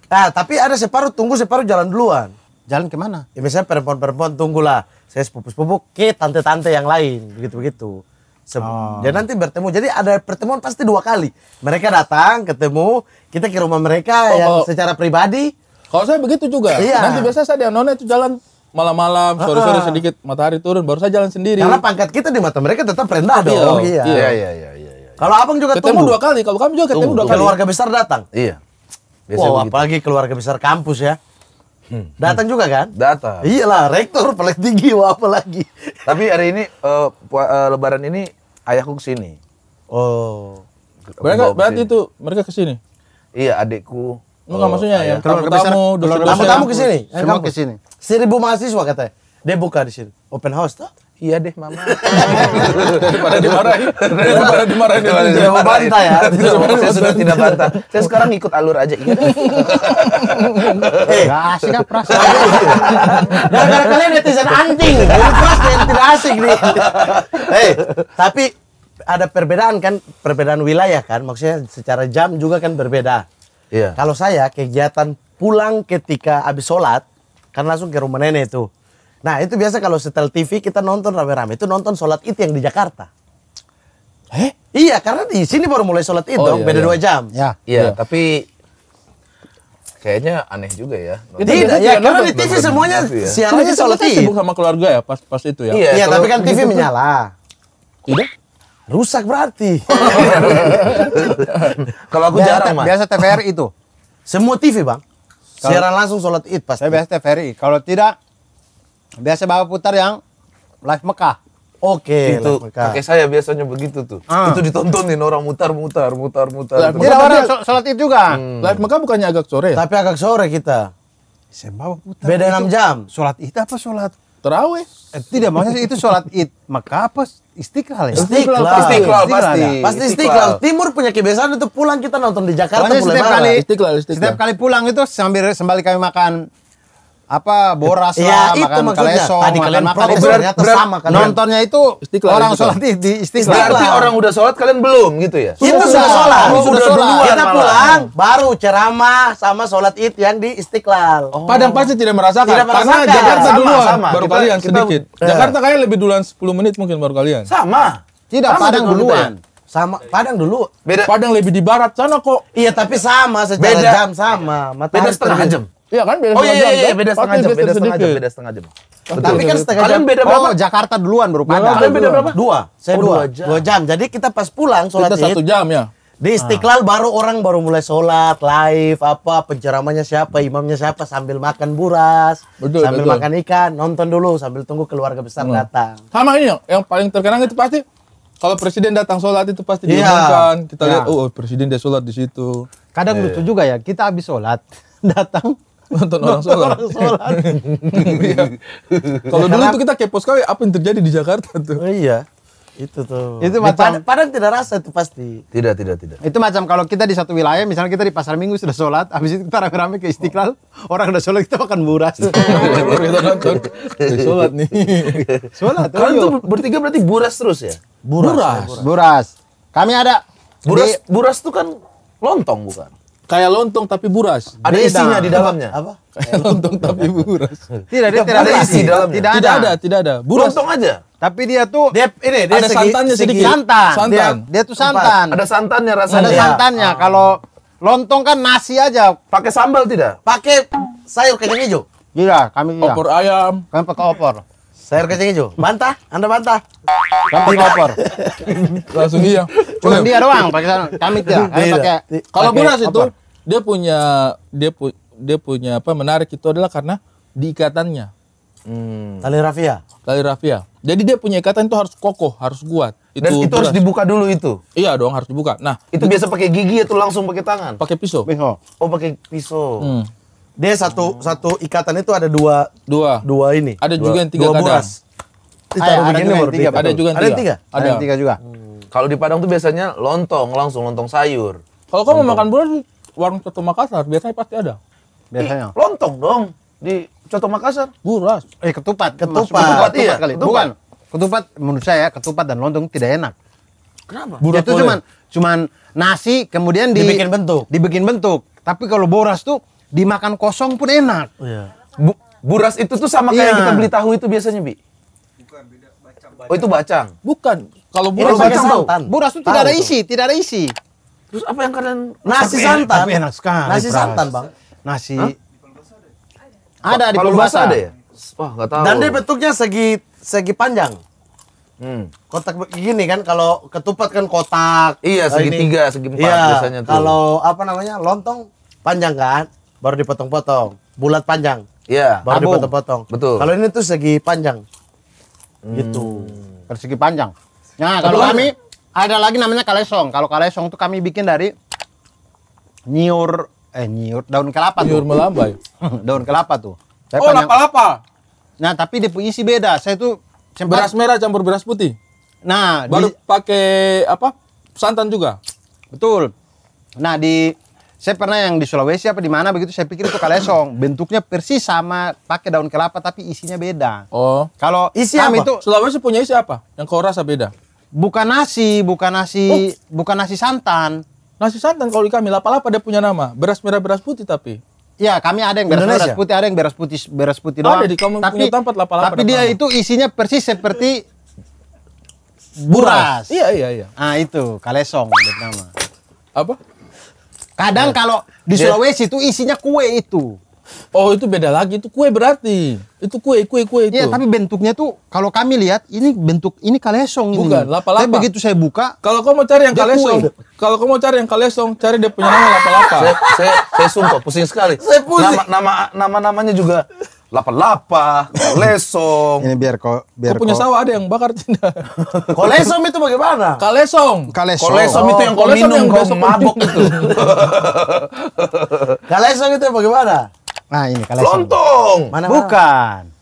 Nah, tapi ada separuh tunggu, separuh jalan duluan jalan kemana? Ya biasanya perempuan-perempuan tunggulah. Saya sepupu-sepupu ke tante-tante yang lain, begitu-begitu. Oh. Jadi oh. Dan nanti bertemu. Jadi ada pertemuan pasti dua kali. Mereka datang, ketemu, kita ke rumah mereka oh, yang oh. secara pribadi. Kalau saya begitu juga. Iya. Nanti biasanya saya dengan Nona itu jalan malam-malam, sore-sore sedikit matahari turun, baru saya jalan sendiri. Karena pangkat kita di mata mereka tetap rendah iya. dong. Oh, iya. Iya, iya, iya, iya, iya. Kalau abang juga ketemu tunggu. dua kali, kalau kamu juga ketemu tunggu. dua kali. Keluarga besar datang. Iya. Biasanya wow, apalagi keluarga besar kampus ya. Hmm. Datang juga kan? Datang. Iyalah, rektor paling tinggi wah apalagi. Tapi hari ini uh, uh, lebaran ini ayahku ke sini. Oh. Mereka berarti itu mereka ke sini. Iya, adikku. Enggak oh, eh, maksudnya ayah. ya, tamu tamu, tamu tamu kesini, semua sini. Seribu mahasiswa katanya. Dia buka di sini, open house tuh iya deh mama (laughs) daripada dimarahin daripada dimarahin dia tidak mau bantah ya saya sudah tidak bantah saya sekarang ikut alur aja iya (laughs) eh. gak asik ya pras gara-gara kalian netizen anting. jadi pras yang tidak asik nih eh tapi ada perbedaan kan perbedaan wilayah kan maksudnya secara jam juga kan berbeda Iya. Kalau saya kegiatan pulang ketika habis sholat, kan langsung ke rumah nenek tuh. Nah itu biasa kalau setel TV kita nonton rame-rame itu nonton sholat id yang di Jakarta. Eh? Iya karena di sini baru mulai sholat id oh, dong, iya, beda iya. dua jam. Ya, iya, iya. tapi kayaknya aneh juga ya. Tidak, tidak ya, karena di TV semuanya ya. siarannya sholat id. Sibuk sama keluarga ya pas pas itu ya. Iya, iya tapi kan TV gitu menyala. Tidak? Rusak berarti. (laughs) kalau aku biasa, jarang, Mas. Biasa TVRI itu. Semua TV, Bang. Siaran langsung sholat id pasti. Saya biasa TVRI. Kalau tidak, Biasa bawa putar yang live Mekah. Oke, okay, itu kakek saya biasanya begitu tuh. Ah. Itu ditontonin orang mutar-mutar, mutar-mutar. Tidak orang dia... sholat itu juga. Hmm. Live Mekah bukannya agak sore? Ya? Tapi agak sore kita. Saya bawa putar. Beda enam jam. Sholat itu apa sholat? Terawih. Eh, tidak maksudnya itu sholat id Mekah apa Istiqlal ya? Istiqlal, istiqlal, istiqlal pasti. Pasti, Pasti istiqlal. Timur punya kebiasaan itu pulang kita nonton di Jakarta setiap malam. kali istiqlal, istiqlal. Setiap kali pulang itu sambil sembali kami makan apa boras ya, lah, itu makan kaleso, Tadi makan makan itu ternyata berat, sama kalian Nontonnya itu istiqlal, orang gitu. sholat di, di istiqlal. Berarti orang udah sholat kalian belum gitu ya? Iya, sudah, itu sudah sholat. Oh, sudah, sholat. Kita pulang baru ceramah sama sholat id yang di istiqlal. Oh. Padang pasti tidak merasakan. Tidak merasakan. Karena Jakarta sama, duluan, sama. baru kita, kalian sedikit. Kita, eh. Jakarta kayak lebih duluan 10 menit mungkin baru kalian. Sama. Tidak, sama Padang duluan. Ya? sama Padang dulu. Beda. Padang lebih di barat sana kok. Iya, tapi sama secara beda. jam sama. Matahari beda setengah jam. Iya kan beda oh, iya, setengah iya, iya, jam. beda setengah jam, beda setengah jam, beda setengah jam. Betul. Tapi kan setengah jam. Kalian beda oh, berapa? Jakarta duluan baru Padang. Kalian beda berapa? Dua. Oh, Saya oh, dua. Jam. Dua jam. Jadi kita pas pulang sholat Kita satu jam ya. Di Istiqlal ah. baru orang baru mulai sholat, live, apa, penceramahnya siapa, imamnya siapa, sambil makan buras, betul, sambil betul. makan ikan, nonton dulu sambil tunggu keluarga besar hmm. datang. Sama ini yang, yang paling terkenang itu pasti kalau presiden datang sholat itu pasti yeah. diumumkan. Kita yeah. lihat, iya. oh, oh presiden dia sholat di situ. Kadang yeah. lucu iya. juga ya, kita habis sholat (laughs) datang nonton orang sholat. orang sholat. Iya. Kalau ya, dulu tuh kita kepo sekali apa yang terjadi di Jakarta tuh. Oh, iya. Itu tuh. Itu macam ya, padahal tidak rasa itu pasti. Tidak, tidak, tidak. Itu macam kalau kita di satu wilayah, misalnya kita di Pasar Minggu sudah sholat, habis itu kita rame-rame ke Istiqlal, oh. orang sudah sholat kita makan buras. (laughs) kita nonton. (laughs) sholat nih. sholat. Kalian tuh bertiga berarti buras terus ya? Buras. Buras. buras. buras. Kami ada buras di, buras tuh kan lontong bukan? Kayak lontong tapi buras. Ada isinya di dalamnya. Apa? Kayak lontong tapi (laughs) buras. Tidak, dia tidak ada isi di dalamnya. Tidak ada. Tidak ada, tidak ada. Buras. Lontong aja. Tapi dia tuh dia ini dia ada segi, santannya sedikit. santan. santan. Dia, dia tuh santan. Empat. Ada santannya rasanya. Ada iya. santannya. Oh. Kalau lontong kan nasi aja. Pakai sambal tidak? Pakai sayur kacang hijau. Iya, kami iya. Opor ayam. Kami pakai opor. Sayur kecil hijau. Bantah, Anda bantah. Kami lapar. (laughs) Langsung iya. Cuma dia doang pakai sana. Kami tidak. pakai. Kalau Buras itu apa? dia punya dia pu, dia punya apa menarik itu adalah karena diikatannya. Hmm. Tali rafia. Tali rafia. Jadi dia punya ikatan itu harus kokoh, harus kuat. Itu Dan itu harus dibuka dulu itu. Iya dong, harus dibuka. Nah, itu, itu biasa pakai gigi atau langsung pakai tangan? Pakai pisau. Pisau. Oh, pakai pisau. Hmm. Dia satu oh. satu ikatan itu ada dua dua dua ini. Ada dua, juga yang tiga dua Buras. Ditaruh ada, juga yang tiga. Ada juga yang tiga. Ada yang tiga. Ada yang tiga juga. Hmm. Kalau di Padang tuh biasanya lontong langsung lontong sayur. Kalau kamu mau makan buras warung Coto Makassar biasanya pasti ada. Biasanya. eh, lontong dong di Coto Makassar. Buras. Eh ketupat. Ketupat. Ketupat, ketupat iya. Kali. Iya, ketupat. Bukan. Ketupat menurut saya ketupat dan lontong tidak enak. Kenapa? Buras itu cuman cuman nasi kemudian di, dibikin bentuk. Dibikin bentuk. Tapi kalau boras tuh dimakan kosong pun enak. Iya. Bu, buras itu tuh sama kayak iya. kita beli tahu itu biasanya, Bi. Bukan, beda bacang. bacang. Oh, itu bacang. Bukan. Kalau buras itu bacang santan. Buras itu tidak ada isi, tuh. tidak ada isi. Terus apa yang kalian nasi tapi santan? Tapi enak sekali. Nasi beras. santan, Bang. Nasi Hah? Ada di Palu Palubasa ada ya? Wah, nggak tahu. Dan dia bentuknya segi segi panjang. Hmm. Kotak begini kan kalau ketupat kan kotak. Iya, segitiga, segi empat iya, biasanya tuh. Kalau apa namanya? lontong panjang kan? baru dipotong-potong. Bulat panjang. Iya. Yeah, baru dipotong-potong. Betul. Kalau ini tuh segi panjang. Gitu. Hmm. Gitu. persegi segi panjang. Nah, kalau kami ada lagi namanya kalesong. Kalau kalesong tuh kami bikin dari nyiur eh nyiur daun kelapa nyiur melambai. (laughs) daun kelapa tuh. Saya oh, lapa-lapa. Nah, tapi dia isi beda. Saya tuh sempat... beras merah campur beras putih. Nah, baru di... pakai apa? Santan juga. Betul. Nah, di saya pernah yang di Sulawesi apa di mana begitu saya pikir itu kalesong bentuknya persis sama pakai daun kelapa tapi isinya beda oh kalau isi apa itu Sulawesi punya isi apa yang kau rasa beda bukan nasi bukan nasi oh. bukan nasi santan nasi santan kalau di kami lapa-lapa dia punya nama beras merah beras putih tapi Iya, kami ada yang beras, beras putih, ada yang beras putih, beras putih doang. Ada di kamu tapi, punya tempat lapa-lapa. Tapi dia itu isinya persis seperti buras. Iya, iya, iya. Ah, itu kalesong nama. Apa? Kadang nah. kalau di Sulawesi itu isinya kue itu. Oh itu beda lagi itu kue berarti itu kue kue kue iya, itu. Iya tapi bentuknya tuh kalau kami lihat ini bentuk ini kalesong ini. Bukan lapa-lapa. Tapi begitu saya buka. Kalau kamu mau cari yang kalesong, kalau kamu mau cari yang kalesong, cari dia punya nama lapa-lapa. saya, saya, saya sumpah pusing sekali. Saya pusing. Nama, nama nama namanya juga lapa-lapa, (laughs) kolesong. Ini biar kok biar Kau punya ko... sawah ada yang bakar tidak? kolesong itu bagaimana? Kalesong. Kalesong. Kolesong oh, itu yang kau minum, yang kau mabok itu. (laughs) kalesong itu bagaimana? Nah ini kalesong. Lontong. Mana, -mana? Bukan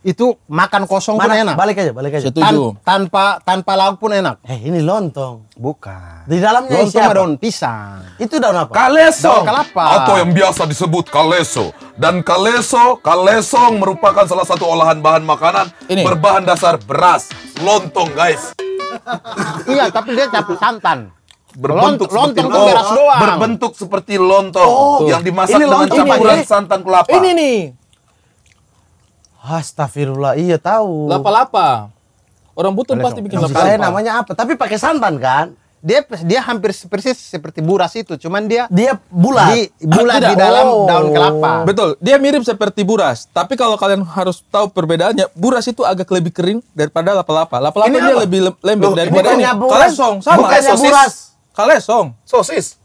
itu makan kosong Mana, pun enak. Balik aja, balik aja. Setuju. Tan, tanpa tanpa lauk pun enak. Eh, ini lontong. Bukan. Di dalamnya lontong siapa? daun pisang. Itu daun apa? Kaleso. Daun kelapa. Atau yang biasa disebut kaleso. Dan kaleso, kalesong merupakan salah satu olahan bahan makanan ini. berbahan dasar beras, lontong, guys. (laughs) iya, tapi dia campur santan berbentuk Lont seperti lontong oh, berbentuk seperti lontong oh, yang dimasak ini dengan campuran santan kelapa. Ini nih, Astagfirullah, iya tahu. Lapa-lapa. Orang butuh pasti bikin lapa-lapa. namanya apa? Tapi pakai santan kan? Dia dia hampir persis seperti buras itu, cuman dia dia bulat. Di bulat di dalam oh. daun kelapa. Betul, dia mirip seperti buras. Tapi kalau kalian harus tahu perbedaannya, buras itu agak lebih kering daripada lapa-lapa. Lapa-lapa dia lebih lembek daripada ini. Kalesong sama bukannya sosis. Buras. Kalesong. Sosis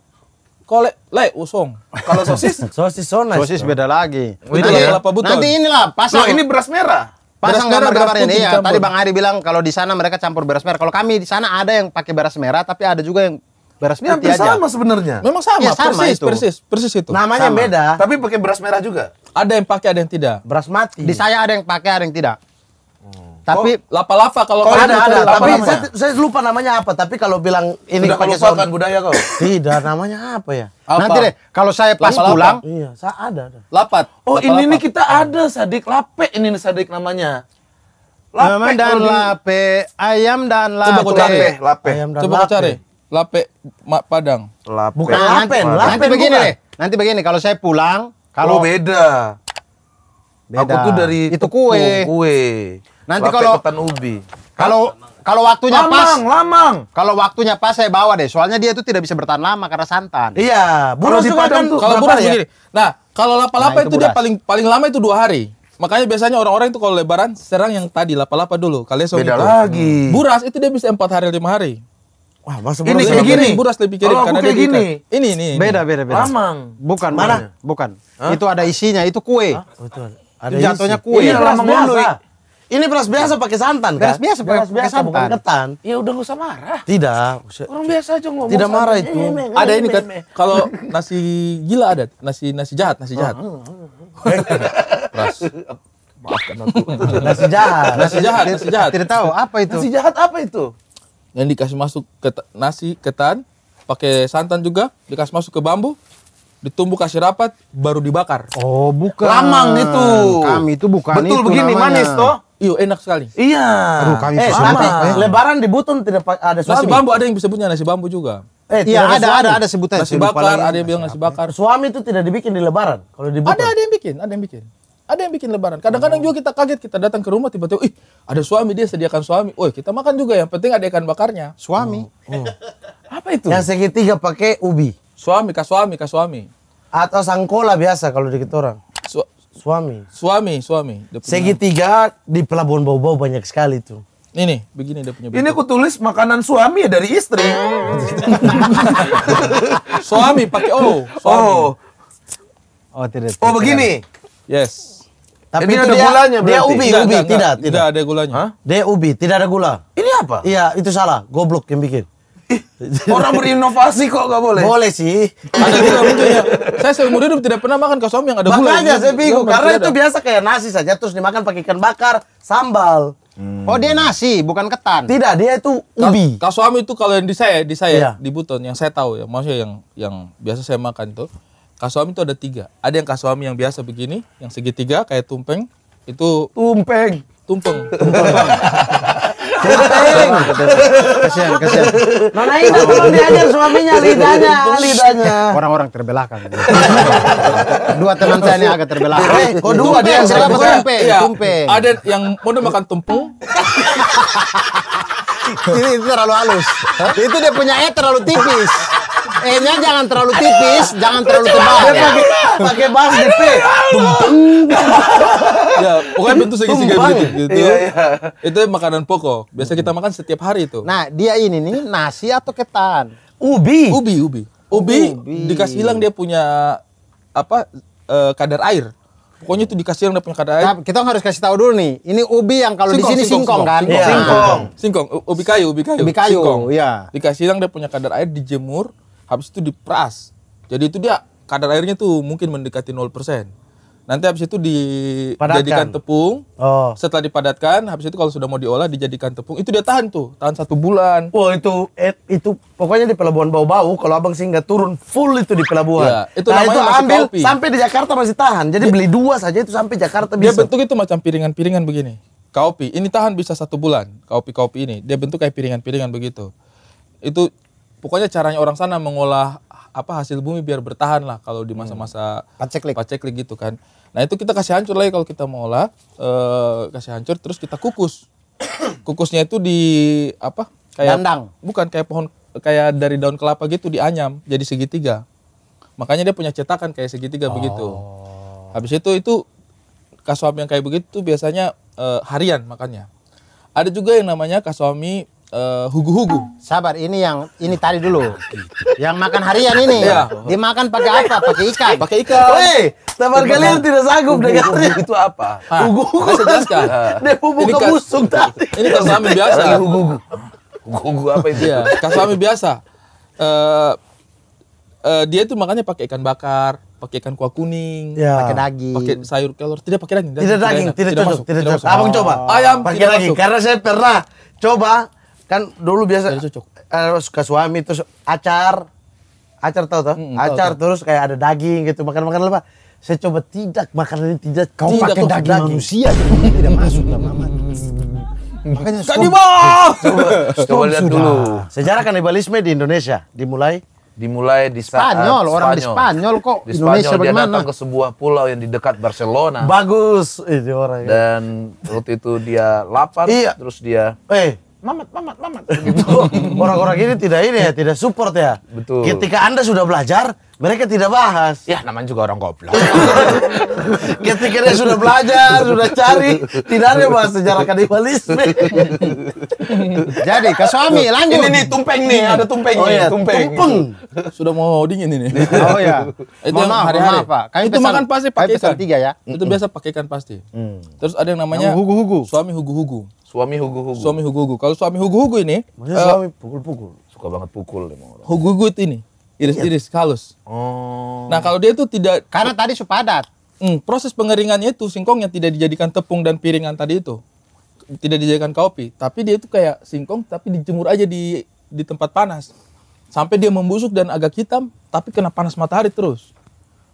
kole le usung. Kalau (laughs) sosis? sosis sonas. Sosis beda lagi. Oh, itu nanti, ya? kelapa buton. Nanti inilah pasang. Loh, ini beras merah. Pasang beras merah gambar ini ya. Tadi Bang Ari bilang kalau di sana mereka campur beras merah. Kalau kami di sana ada yang pakai beras merah, tapi ada juga yang beras merah hampir aja. sama sebenarnya. Memang sama, ya, sama persis, itu. persis, persis itu. Namanya sama. beda. Tapi pakai beras merah juga. Ada yang pakai, ada yang tidak. Beras mati. Di saya ada yang pakai, ada yang tidak. Tapi lapa-lapa kalau oh, ada, ada, ada, tapi saya, saya lupa namanya apa. Tapi kalau bilang ini Udah pakai sound budaya kok (laughs) Tidak, namanya apa ya? Apa? Nanti deh, kalau saya pas lapa, pulang, iya, saya ada, ada. Lapat. Oh, lapa, ini nih kita ada sadik lape ini nih sadik namanya. Lape, dan lape, ayam dan lape. Coba cari. Lape. Ayam dan Coba lape. cari. Lape Padang. Lape. Bukan lape, lape. Nanti begini deh. Nanti begini kalau saya pulang, kalau oh, beda. Beda. Aku tuh dari itu kue. Kue. Nanti kalau ketan ubi. Kalau kalau waktunya lamang, pas. Lamang, lamang. Kalau waktunya pas saya bawa deh. Soalnya dia itu tidak bisa bertahan lama karena santan. Iya, buruh juga kan kalau buruh ya? begini. Nah, kalau lapa-lapa nah, itu, dia paling paling lama itu dua hari. Makanya biasanya orang-orang itu kalau lebaran serang yang tadi lapa-lapa dulu. Kalian Beda itu. lagi. Hmm. Buras itu dia bisa empat hari lima hari. Wah, masa ini kayak gini. Buras lebih kirim karena kayak gini. Ini, ini, ini. Beda, beda, beda. Lamang. Bukan, mana? Bukan. Hah? Itu ada isinya, itu kue. Hah? Betul. Oh, ada jatuhnya kue. Ini lamang dulu. Ini beras biasa nah. pakai santan kan? Beras biasa, beras, biasa, santan. bukan ketan. Ya udah nggak usah marah. Tidak. Orang biasa aja ngomong. Tidak marah itu. Ada ini kan kalau nasi gila ada, nasi nasi jahat, nasi jahat. Beras. Oh, oh, (laughs) oh. Maafkan aku. Nasi jahat. Nasi jahat, nasi jahat. Tidak tahu apa itu. Nasi jahat apa itu? Yang dikasih masuk ke nasi ketan, pakai santan juga, dikasih masuk ke bambu, ditumbuk kasih rapat baru dibakar. Oh, bukan. Lamang itu. Kami itu bukan Betul itu begini namanya. manis toh. Iya enak sekali. Iya. Aduh, kami eh, sama. Nanti, eh. Lebaran di Buton tidak ada suami. Nasi bambu ada yang punya nasi bambu juga. Eh, iya ada, ada ada ada sebutan nasi bakar, ada yang bilang nasi bakar. Suami itu tidak dibikin di lebaran. Kalau di Ada ada yang bikin, ada yang bikin. Ada yang bikin lebaran. Kadang-kadang oh. juga kita kaget, kita datang ke rumah tiba-tiba, ih ada suami dia sediakan suami. Oh, kita makan juga yang penting ada ikan bakarnya. Suami. Oh. Eh, apa itu? Yang segitiga pakai ubi. Suami, kasuami, kasuami. Atau sangkola biasa kalau di kita orang. Su Suami. Suami, suami. Segitiga di Pelabuhan Bau-Bau banyak sekali tuh. Ini, begini dia punya. Bentuk. Ini aku tulis makanan suami ya dari istri. (laughs) suami pakai O. Suami. Oh. Oh, tidak. Oh, tidak. Oh, begini. Yes. Tapi ini ada dia, gulanya berarti. Dia ubi, tidak, ubi, tidak, tidak. Tidak, tidak ada gulanya. Hah? Dia ubi, tidak ada gula. Ini apa? Iya, itu salah. Goblok yang bikin. (laughs) Orang berinovasi kok gak boleh? Boleh sih. Ada juga mungkin Saya seumur hidup tidak pernah makan kosom yang ada gula. Makanya saya bingung. Karena itu biasa kayak nasi saja terus dimakan pakai ikan bakar, sambal. Hmm. Oh dia nasi bukan ketan. Tidak dia itu ubi. Kasuami itu kalau yang di saya di saya iya. di Buton yang saya tahu ya maksudnya yang yang biasa saya makan itu kasuami itu ada tiga. Ada yang kasuami yang biasa begini, yang segitiga kayak tumpeng itu tumpeng tumpeng. tumpeng. (laughs) Penting. Kasihan, kasihan. Nona Ida belum diajar suaminya lidahnya, lidahnya. Orang-orang terbelakang. dua teman saya ini agak terbelakang. Eh, kok dua dia yang salah tumpe, iya. tumpe. Ada yang mau makan tumpeng. Ini terlalu halus. Itu dia punya air e terlalu tipis e jangan terlalu tipis, jangan terlalu tebal. Dia ya. pakai pakai bass DP. Ya, ya, pokoknya bentuk segitiga gitu. gitu. Iya, iya, Itu makanan pokok. Biasa kita makan setiap hari itu. Nah, dia ini nih nasi atau ketan? Ubi. Ubi, ubi. Ubi, ubi. dikasih hilang dia punya apa eh, kadar air. Pokoknya itu dikasih yang dia punya kadar air. Nah, kita harus kasih tahu dulu nih. Ini ubi yang kalau di sini singkong, kan? Singkong. Singkong. singkong. Kan? Iya. Ubi kayu, ubi kayu. Ubi kayu, iya. Dikasih hilang dia punya kadar air dijemur habis itu diperas jadi itu dia kadar airnya tuh mungkin mendekati 0% nanti habis itu dijadikan tepung oh. setelah dipadatkan habis itu kalau sudah mau diolah dijadikan tepung itu dia tahan tuh tahan satu bulan wah oh, itu eh, itu pokoknya di pelabuhan bau-bau kalau abang sih nggak turun full itu di pelabuhan ya, itu nah itu ambil kopi. sampai di Jakarta masih tahan jadi ya. beli dua saja itu sampai Jakarta bisa dia bentuk itu macam piringan-piringan begini kopi ini tahan bisa satu bulan kopi kopi ini dia bentuk kayak piringan-piringan begitu itu pokoknya caranya orang sana mengolah apa hasil bumi biar bertahan lah kalau di hmm. masa-masa hmm. paceklik paceklik gitu kan. Nah itu kita kasih hancur lagi kalau kita mengolah e, kasih hancur terus kita kukus. (coughs) Kukusnya itu di apa? Kayak Dandang. bukan kayak pohon kayak dari daun kelapa gitu dianyam jadi segitiga. Makanya dia punya cetakan kayak segitiga oh. begitu. Habis itu itu kasuami yang kayak begitu biasanya e, harian makanya. Ada juga yang namanya kasuami hugu eh, hugu-hugu. Sabar, ini yang ini tadi dulu. yang makan harian ini. Ya. Dimakan pakai apa? Pakai ikan. Pakai ikan. Woi, sabar kalian tidak sanggup dengar itu apa? Ah, hugu-hugu. Saya jelaskan. (laughs) Dia buka busuk tadi. Ini kasami biasa hugu-hugu. Hugu-hugu apa itu? Iya, kasami biasa. Eh uh, dia itu makannya pakai ikan bakar, pakai ikan kuah kuning, ya. pakai daging, pakai sayur kelor, tidak pakai daging, daging tidak daging, tidak, tidak, tidak, tidak, tidak, tidak, tidak, tidak, tidak, tidak, tidak, tidak, tidak, tidak, tidak, tidak, tidak, tidak, tidak, kan dulu biasa harus ke suami terus acar acar tau tuh mm, acar tau, terus kayak ada daging gitu makan makan apa saya coba tidak makan ini tidak kau tidak pakai daging, daging manusia gitu. tidak masuk lah mama makanya stop, stop, stop, coba lihat dulu sejarah kanibalisme di Indonesia dimulai dimulai di Spanyol, eh, orang Spanyol. di Spanyol kok di Spanyol Indonesia dia bagaimana? datang ke sebuah pulau yang di dekat Barcelona. Bagus itu orang. Ya. Dan waktu itu dia lapar, iya. terus dia eh mamat, mamat, mamat. (laughs) Gitu. Orang-orang ini tidak ini ya, tidak support ya. Betul. Ketika Anda sudah belajar, mereka tidak bahas. Ya, namanya juga orang goblok. (laughs) Ketika dia sudah belajar, sudah cari, tidak ada bahas sejarah kanibalisme. (laughs) Jadi, ke suami, lanjut. Ini nih, tumpeng nih, ada tumpeng. Oh iya, tumpeng. tumpeng. Sudah mau dingin ini. Oh iya. Itu mah hari-hari. Maaf, Pak. itu pesan, makan pasti pakai ikan. ya. Itu biasa pakai kan pasti. Hmm. Terus ada yang namanya hugu-hugu. Suami hugu-hugu. Suami hugu-hugu. Suami hugu-hugu. Kalau suami hugu-hugu ini, maksudnya uh, suami pukul-pukul. Suka banget pukul emang Hugu-hugu ini, iris-iris iya. halus. Oh. Nah, kalau dia itu tidak Karena tadi sepadat. Hmm, proses pengeringannya itu singkongnya tidak dijadikan tepung dan piringan tadi itu. Tidak dijadikan kopi, tapi dia itu kayak singkong tapi dijemur aja di di tempat panas. Sampai dia membusuk dan agak hitam, tapi kena panas matahari terus.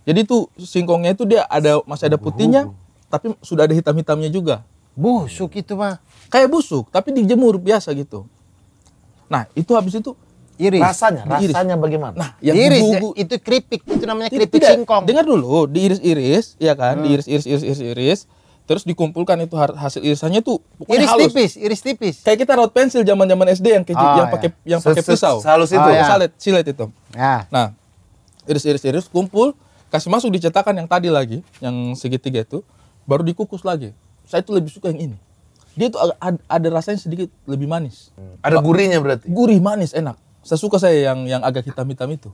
Jadi itu singkongnya itu dia ada masih ada putihnya, tapi sudah ada hitam-hitamnya juga. Busuk itu mah. Kayak busuk, tapi dijemur biasa gitu. Nah, itu habis itu iris. Rasanya, diiris. rasanya bagaimana? Nah, yang iris, bubu, ya, itu keripik, itu namanya keripik singkong. Dengar dulu, diiris-iris, ya kan? Hmm. Diiris-iris, iris-iris, iris terus dikumpulkan itu hasil irisannya tuh pokoknya iris halus. tipis, iris tipis. Kayak kita raut pensil zaman-zaman SD yang kecil, oh, yang pakai iya. yang pakai pisau. Halus itu, oh, iya. salet, silet itu. Ya. Nah, iris-iris-iris kumpul, kasih masuk dicetakan yang tadi lagi, yang segitiga itu, baru dikukus lagi. Saya tuh lebih suka yang ini. Dia tuh ada, ada rasanya sedikit lebih manis. Hmm. Ada gurihnya berarti. Gurih, manis, enak. Saya suka saya yang yang agak hitam-hitam itu.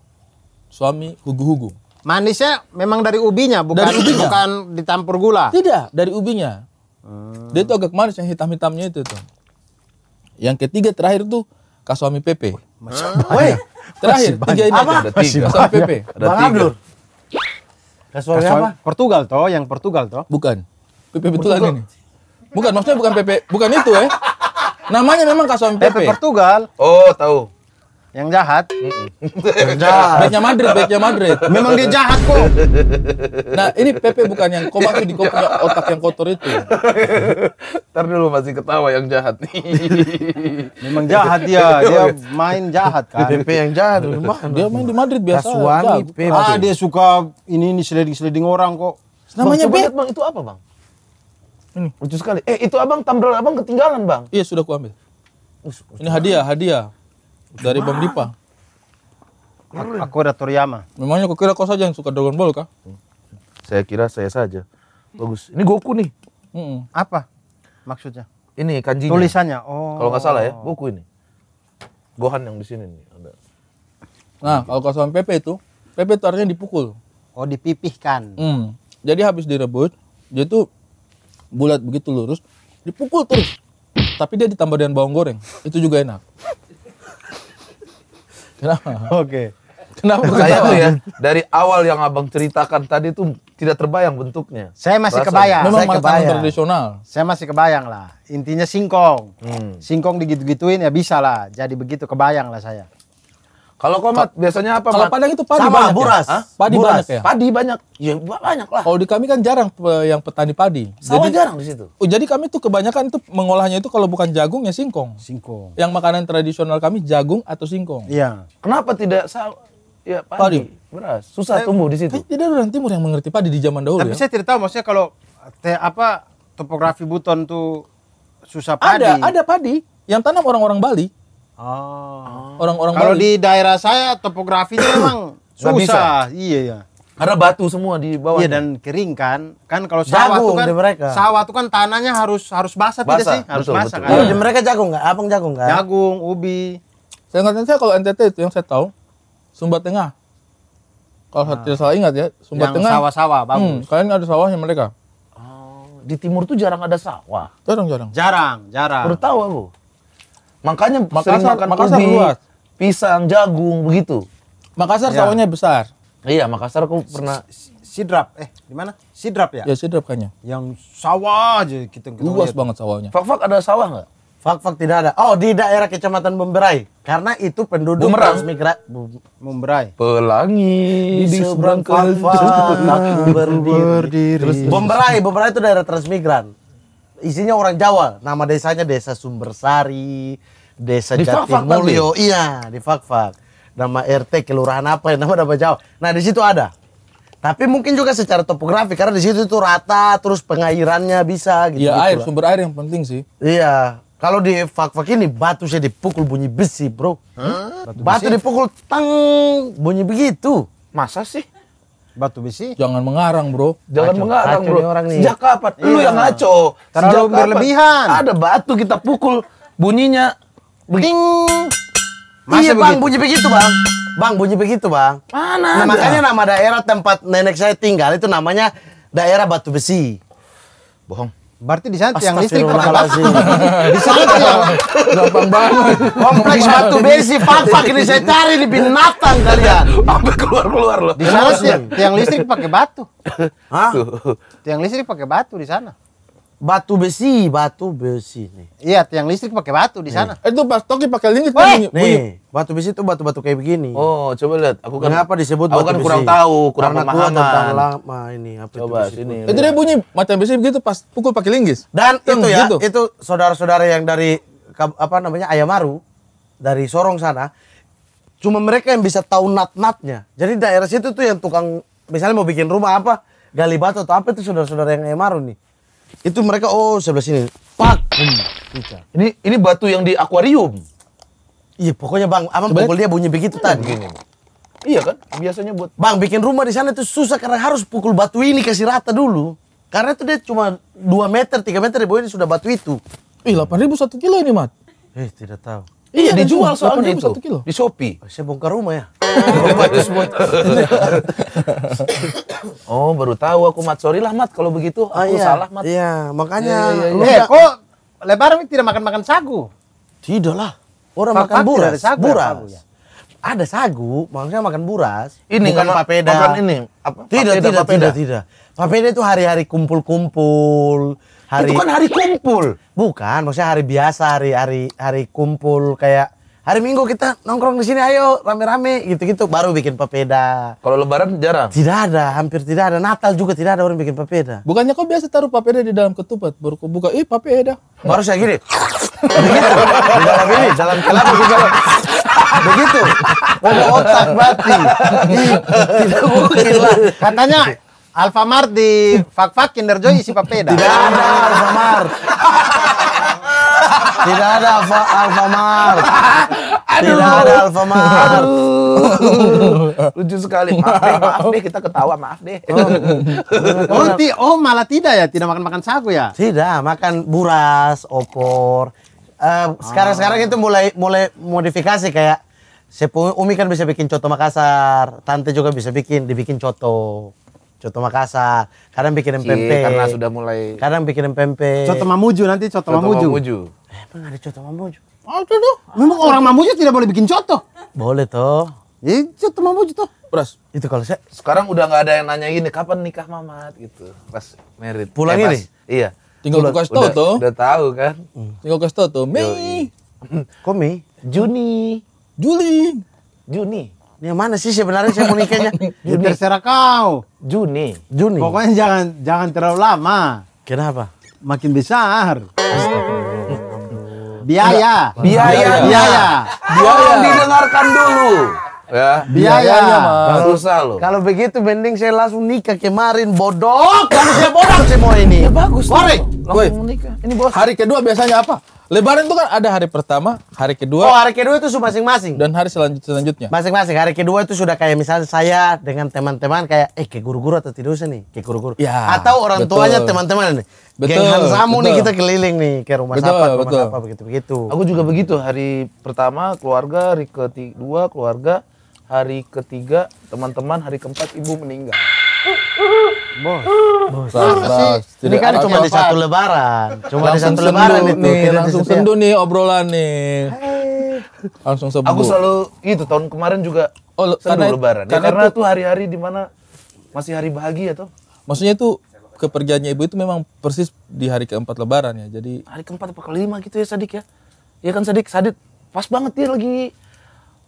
Suami hugu-hugu. Manisnya memang dari ubinya, bukan dari ubinya. bukan ditampur gula. Tidak, dari ubinya. Hmm. Dia tuh agak manis yang hitam-hitamnya itu tuh. Yang ketiga terakhir tuh Kak suami Pepe. Wah Terakhir Masih tiga ini apa? Ada tiga. Kak suami Pepe. Ada Bang Abdur. Kasuami apa? Portugal toh, yang Portugal toh? Bukan. PP betulan ini. Bukan, maksudnya bukan PP, bukan itu ya. Eh. Namanya memang kasuan PP. PP Portugal. Oh, tahu. Yang jahat. yang jahat. Baiknya Madrid, baiknya Madrid. Memang dia jahat kok. Nah, ini PP bukan yang kau maksud di kau otak yang kotor itu. Ntar dulu masih ketawa yang jahat nih. Memang jahat dia, dia main jahat kan. PP yang jahat. Dia main di Madrid biasa. Kasuan ah, ah, dia suka ini ini sliding-sliding orang kok. Namanya bang, bang, itu apa bang? Ini. Lucu sekali. Eh itu abang tumbler abang ketinggalan bang. Iya sudah kuambil. ambil. ini hadiah hadiah dari Bang Dipa. Aku ada Toriyama. Memangnya kau kira kau saja yang suka Dragon Ball kah? Saya kira saya saja. Bagus. Ini Goku nih. Mm -mm. Apa maksudnya? Ini kanjinya. Tulisannya. Oh. Kalau nggak salah ya Goku ini. Gohan yang di sini nih ada. Nah kalau kau sama Pepe itu, Pepe itu artinya dipukul. Oh dipipihkan. Mm. Jadi habis direbut, dia tuh bulat begitu lurus dipukul terus tapi dia ditambah dengan bawang goreng itu juga enak kenapa oke kenapa saya tuh ya dari awal yang abang ceritakan tadi tuh tidak terbayang bentuknya saya masih kebayang memang saya kebayang. tradisional saya masih kebayang lah intinya singkong hmm. singkong digitu-gituin ya bisa lah jadi begitu kebayang lah saya kalau komat Ka biasanya apa? Kalau Padang itu padi Sama, banyak ya? buras. Ya? Padi buras. banyak ya? Padi banyak. Ya banyak lah. Kalau di kami kan jarang yang petani padi. Sawah jadi, jarang di situ. Oh, jadi kami tuh kebanyakan itu mengolahnya itu kalau bukan jagung ya singkong. Singkong. Yang makanan tradisional kami jagung atau singkong. Iya. Kenapa tidak Ya, padi. padi. Beras. Susah saya, eh, tumbuh di situ. Tidak ada orang timur yang mengerti padi di zaman dahulu Tapi ya? saya tidak tahu maksudnya kalau te, apa topografi Buton tuh susah padi. Ada, ada padi yang tanam orang-orang Bali. Oh. Orang-orang Kalau di daerah saya topografinya (coughs) memang susah. Bisa. Iya ya. Karena batu semua di bawah. Iya dan kering kan. Kan kalau sawah itu tuh kan mereka. sawah tuh kan tanahnya harus harus basah, basah. tidak sih? Harus betul, basah betul. kan. Di mereka jagung nggak? Abang jagung nggak? Jagung, ubi. Saya ingatnya saya kalau NTT itu yang saya tahu Sumba Tengah. Kalau nah. tidak salah ingat ya, Sumba yang Tengah. sawah-sawah hmm, bagus. Hmm, kalian ada sawahnya mereka. Oh, di timur tuh jarang ada sawah. Jarang-jarang. Jarang, jarang. Baru tahu aku. Makanya Makassar, sering makan Makassar ubi, luas. pisang, jagung begitu. Makassar ya. sawahnya besar. Iya, Makassar aku pernah Sidrap, eh di mana? Sidrap ya? Ya Sidrap kayaknya. Yang sawah aja kita, kita luas lihat. banget sawahnya. Fak-fak ada sawah nggak? Fak-fak tidak ada. Oh, di daerah Kecamatan Bemberai. Karena itu penduduk Bumerang. migra Bemberai. Pelangi di, seberang (laughs) berdiri. berdiri. Bemberai, Bemberai itu daerah transmigran. Isinya orang Jawa. Nama desanya Desa Sumbersari. Desa di Jatimulyo. Iya, di Fakfak. Nama RT kelurahan apa yang Nama dapat jauh. Nah, di situ ada. Tapi mungkin juga secara topografi karena di situ itu rata terus pengairannya bisa gitu. Iya, gitu air lah. sumber air yang penting sih. Iya. Kalau di fak-fak ini batu saya dipukul bunyi besi, Bro. Hmm? Batu, batu besi? dipukul tang bunyi begitu. Masa sih? Batu besi? Jangan mengarang, Bro. Jangan Aco, mengarang, Bro. Nih orang nih. Sejak kapan? Iya. Lu yang ngaco. Karena Sejak lu berlebihan. Ada batu kita pukul bunyinya Ding. Masa iya bang, bunyi begitu bang. Bang, bunyi begitu bang. Mana nah, Makanya nama daerah tempat nenek saya tinggal itu namanya daerah Batu Besi. Bohong. Berarti di sana tiang listrik (laughs) Di sana tiang. Gampang banget. Kompleks batu besi fak-fak ini saya cari di binatang kalian. Sampai keluar-keluar loh. Di sana sih. tiang listrik pakai batu. Hah? Tiang listrik pakai batu di sana batu besi, batu besi nih. Iya, tiang listrik pakai batu di sana. Eh, itu pas Toki pakai listrik nih. bunyi. batu besi itu batu-batu kayak begini. Oh, coba lihat. Aku kan Kenapa disebut aku batu kan besi? kurang tahu, kurang Karena pemahaman. tentang lama ini apa coba itu sini. Itu dia bunyi macam besi begitu pas pukul pakai linggis. Dan Teng, itu ya, gitu. itu saudara-saudara yang dari apa namanya Ayamaru dari Sorong sana cuma mereka yang bisa tahu nat-natnya. Jadi daerah situ tuh yang tukang misalnya mau bikin rumah apa, gali batu atau apa itu saudara-saudara yang Ayamaru nih itu mereka oh sebelah sini pak ini ini batu yang di akuarium iya pokoknya bang abang Sebenernya? pukul dia bunyi begitu iya, tadi hmm. iya kan biasanya buat bang bikin rumah di sana itu susah karena harus pukul batu ini kasih rata dulu karena itu dia cuma 2 meter 3 meter di bawah ini sudah batu itu ih delapan ribu satu kilo ini mat eh tidak tahu Iya, iya dijual soalnya itu. Di Shopee. Saya bongkar rumah ya. (laughs) (laughs) oh baru tahu aku Mat. Sorry lah Mat kalau begitu. Aku ah, iya. salah Mat. Iya makanya. Iya, iya, iya. Eh kok lebaran tidak makan-makan sagu? Tidak lah. Orang makan buras. Ada sagu, buras. Ya. Ada sagu, maksudnya makan buras. Ini kan papeda. Makan ini. Apa? Tidak, papeda, tidak, tidak, tidak. Papeda itu hari-hari kumpul-kumpul hari itu kan hari kumpul bukan maksudnya hari biasa hari hari hari kumpul kayak hari minggu kita nongkrong di sini ayo rame-rame gitu-gitu baru bikin papeda kalau lebaran jarang tidak ada hampir tidak ada natal juga tidak ada orang bikin papeda bukannya kok biasa taruh papeda di dalam ketupat baru kau buka ih papeda baru saya gini di dalam ini dalam kelapa juga begitu Oh, otak mati tidak mungkin lah katanya Alfamart di Fak-Fak Kinder Joy isi papeda. Tidak ada Alfamart. Tidak ada Alfa Alfamart. Tidak ada Alfamart. Lucu sekali. Maaf deh, maaf deh kita ketawa, maaf deh. Oh, oh, oh malah tidak ya, tidak makan-makan sagu ya? Tidak, makan buras, opor. sekarang eh, sekarang-sekarang itu mulai mulai modifikasi kayak Umi kan bisa bikin coto Makassar, tante juga bisa bikin, dibikin coto. Coto Makassar, kadang bikin pempek. karena sudah mulai. Kadang bikin pempek. Coto Mamuju nanti Coto, coto Mamuju. Mamuju. Eh, emang ada Coto Mamuju? Ada oh, tuh. Memang orang Mamuju tidak boleh bikin coto. Boleh toh. Ya, Coto Mamuju toh. Pras, itu kalau saya sekarang udah nggak ada yang nanya gini kapan nikah Mamat gitu. Pas merit. Pulang eh, ini? Iya. Tinggal ke kasih toh. tuh. Udah tahu kan. Hmm. Tinggal kasih tau tuh. Mei. Komi, Mei? Juni. Juli. Juni. Yang mana sih sebenarnya saya mau nikahnya? (laughs) Juni. Ya terserah kau. Juni. Juni. Pokoknya jangan jangan terlalu lama. Kenapa? Makin besar. Biaya. Biaya. Biaya. Biaya. Biaya. didengarkan dulu. Ya. Biaya. Susah loh. Kalau begitu mending saya langsung nikah kemarin bodoh Kamu saya bodoh semua ini. Ya bagus. Woi. Langsung nikah. Ini bos. Hari kedua biasanya apa? Lebaran itu kan ada hari pertama, hari kedua. Oh, hari kedua itu masing-masing. Dan hari selanjutnya. Masing-masing. Hari kedua itu sudah kayak misalnya saya dengan teman-teman kayak eh ke guru-guru atau tidur usah nih, ke guru-guru. Ya, atau orang betul. tuanya teman-teman nih. Betul. Geng Hansamu nih kita keliling nih ke rumah betul, siapa, rumah betul. apa begitu-begitu. Aku juga begitu. Hari pertama keluarga, hari kedua keluarga, hari ketiga teman-teman, hari keempat ibu meninggal. Bos. Bos. Bos. Bos. Ini kan cuma di satu lebaran. Cuma di satu lebaran itu. Nih, langsung ya. sendu nih obrolan nih. Langsung sembuh. Aku selalu itu tahun kemarin juga oh, karena, lebaran. ya, karena tuh hari-hari dimana masih hari bahagia tuh. Maksudnya itu kepergiannya ibu itu memang persis di hari keempat lebaran ya. Jadi hari keempat atau kelima gitu ya Sadik ya. Iya kan Sadik, Sadik pas banget dia lagi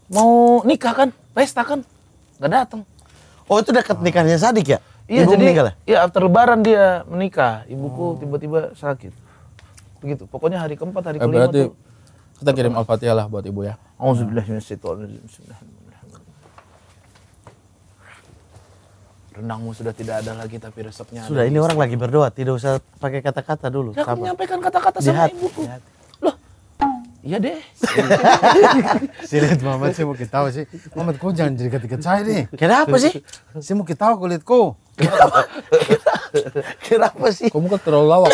mau nikah kan, pesta kan. nggak datang. Oh itu dekat nikahnya Sadik ya? Iya jadi ya? Iya after lebaran dia menikah. Ibuku tiba oh. tiba-tiba sakit. Begitu. Pokoknya hari keempat hari eh, kelima berarti tuh, kita kirim Al-Fatihah lah buat ibu ya. Alhamdulillah Rendangmu sudah tidak ada lagi tapi resepnya Sudah ada ini orang lagi berdoa, tidak usah pakai kata-kata dulu. Ya, aku menyampaikan kata-kata sama ibuku. Di Iya deh. saya lihat Muhammad, sih mau tahu sih. Muhammad, kau jangan jadi ketika cair nih. Kenapa sih? Saya mau ketawa kulitku. Kenapa? apa sih? Kamu kan terlalu lawak.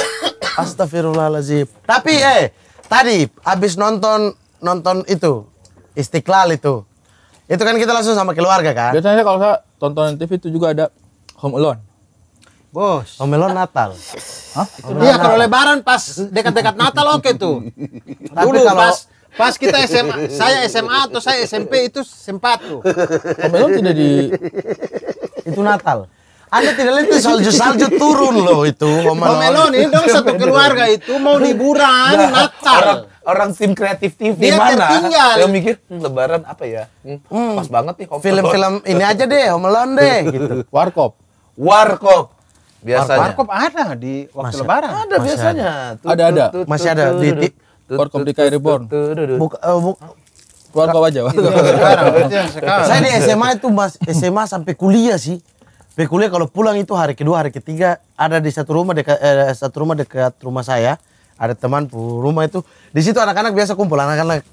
Astagfirullahaladzim. Tapi eh, tadi abis nonton nonton itu, Istiqlal itu. Itu kan kita langsung sama keluarga kan? Biasanya kalau saya tontonan TV itu juga ada Home Alone. Bos. Omelon Natal. Hah? Iya, kalau lebaran pas dekat-dekat Natal oke okay tuh. Dulu kalau... pas pas kita SMA, saya SMA atau saya SMP itu sempat tuh. Omelon tidak di itu Natal. Anda tidak lihat itu salju-salju turun loh itu Omelon. Omelon ini dong satu keluarga itu mau liburan nah, Natal. Orang, orang tim kreatif TV Dia mana? Tertinggal. Yang mikir hm, lebaran apa ya? Hmm, hmm. Pas banget nih Film-film ini aja deh Omelon deh (laughs) gitu. Warkop. Warkop biasanya. Warkop ada di waktu Masih lebaran. Ada Masih biasanya. Ada ada. ada. Masih ada di Warkop di KRI Buka, uh, eh, warkop aja. Iya, iya, saya di SMA itu mas SMA sampai kuliah sih. Sampai kuliah kalau pulang itu hari kedua hari ketiga ada di satu rumah dekat eh, satu rumah dekat rumah saya ada teman rumah itu di situ anak-anak biasa kumpul anak-anak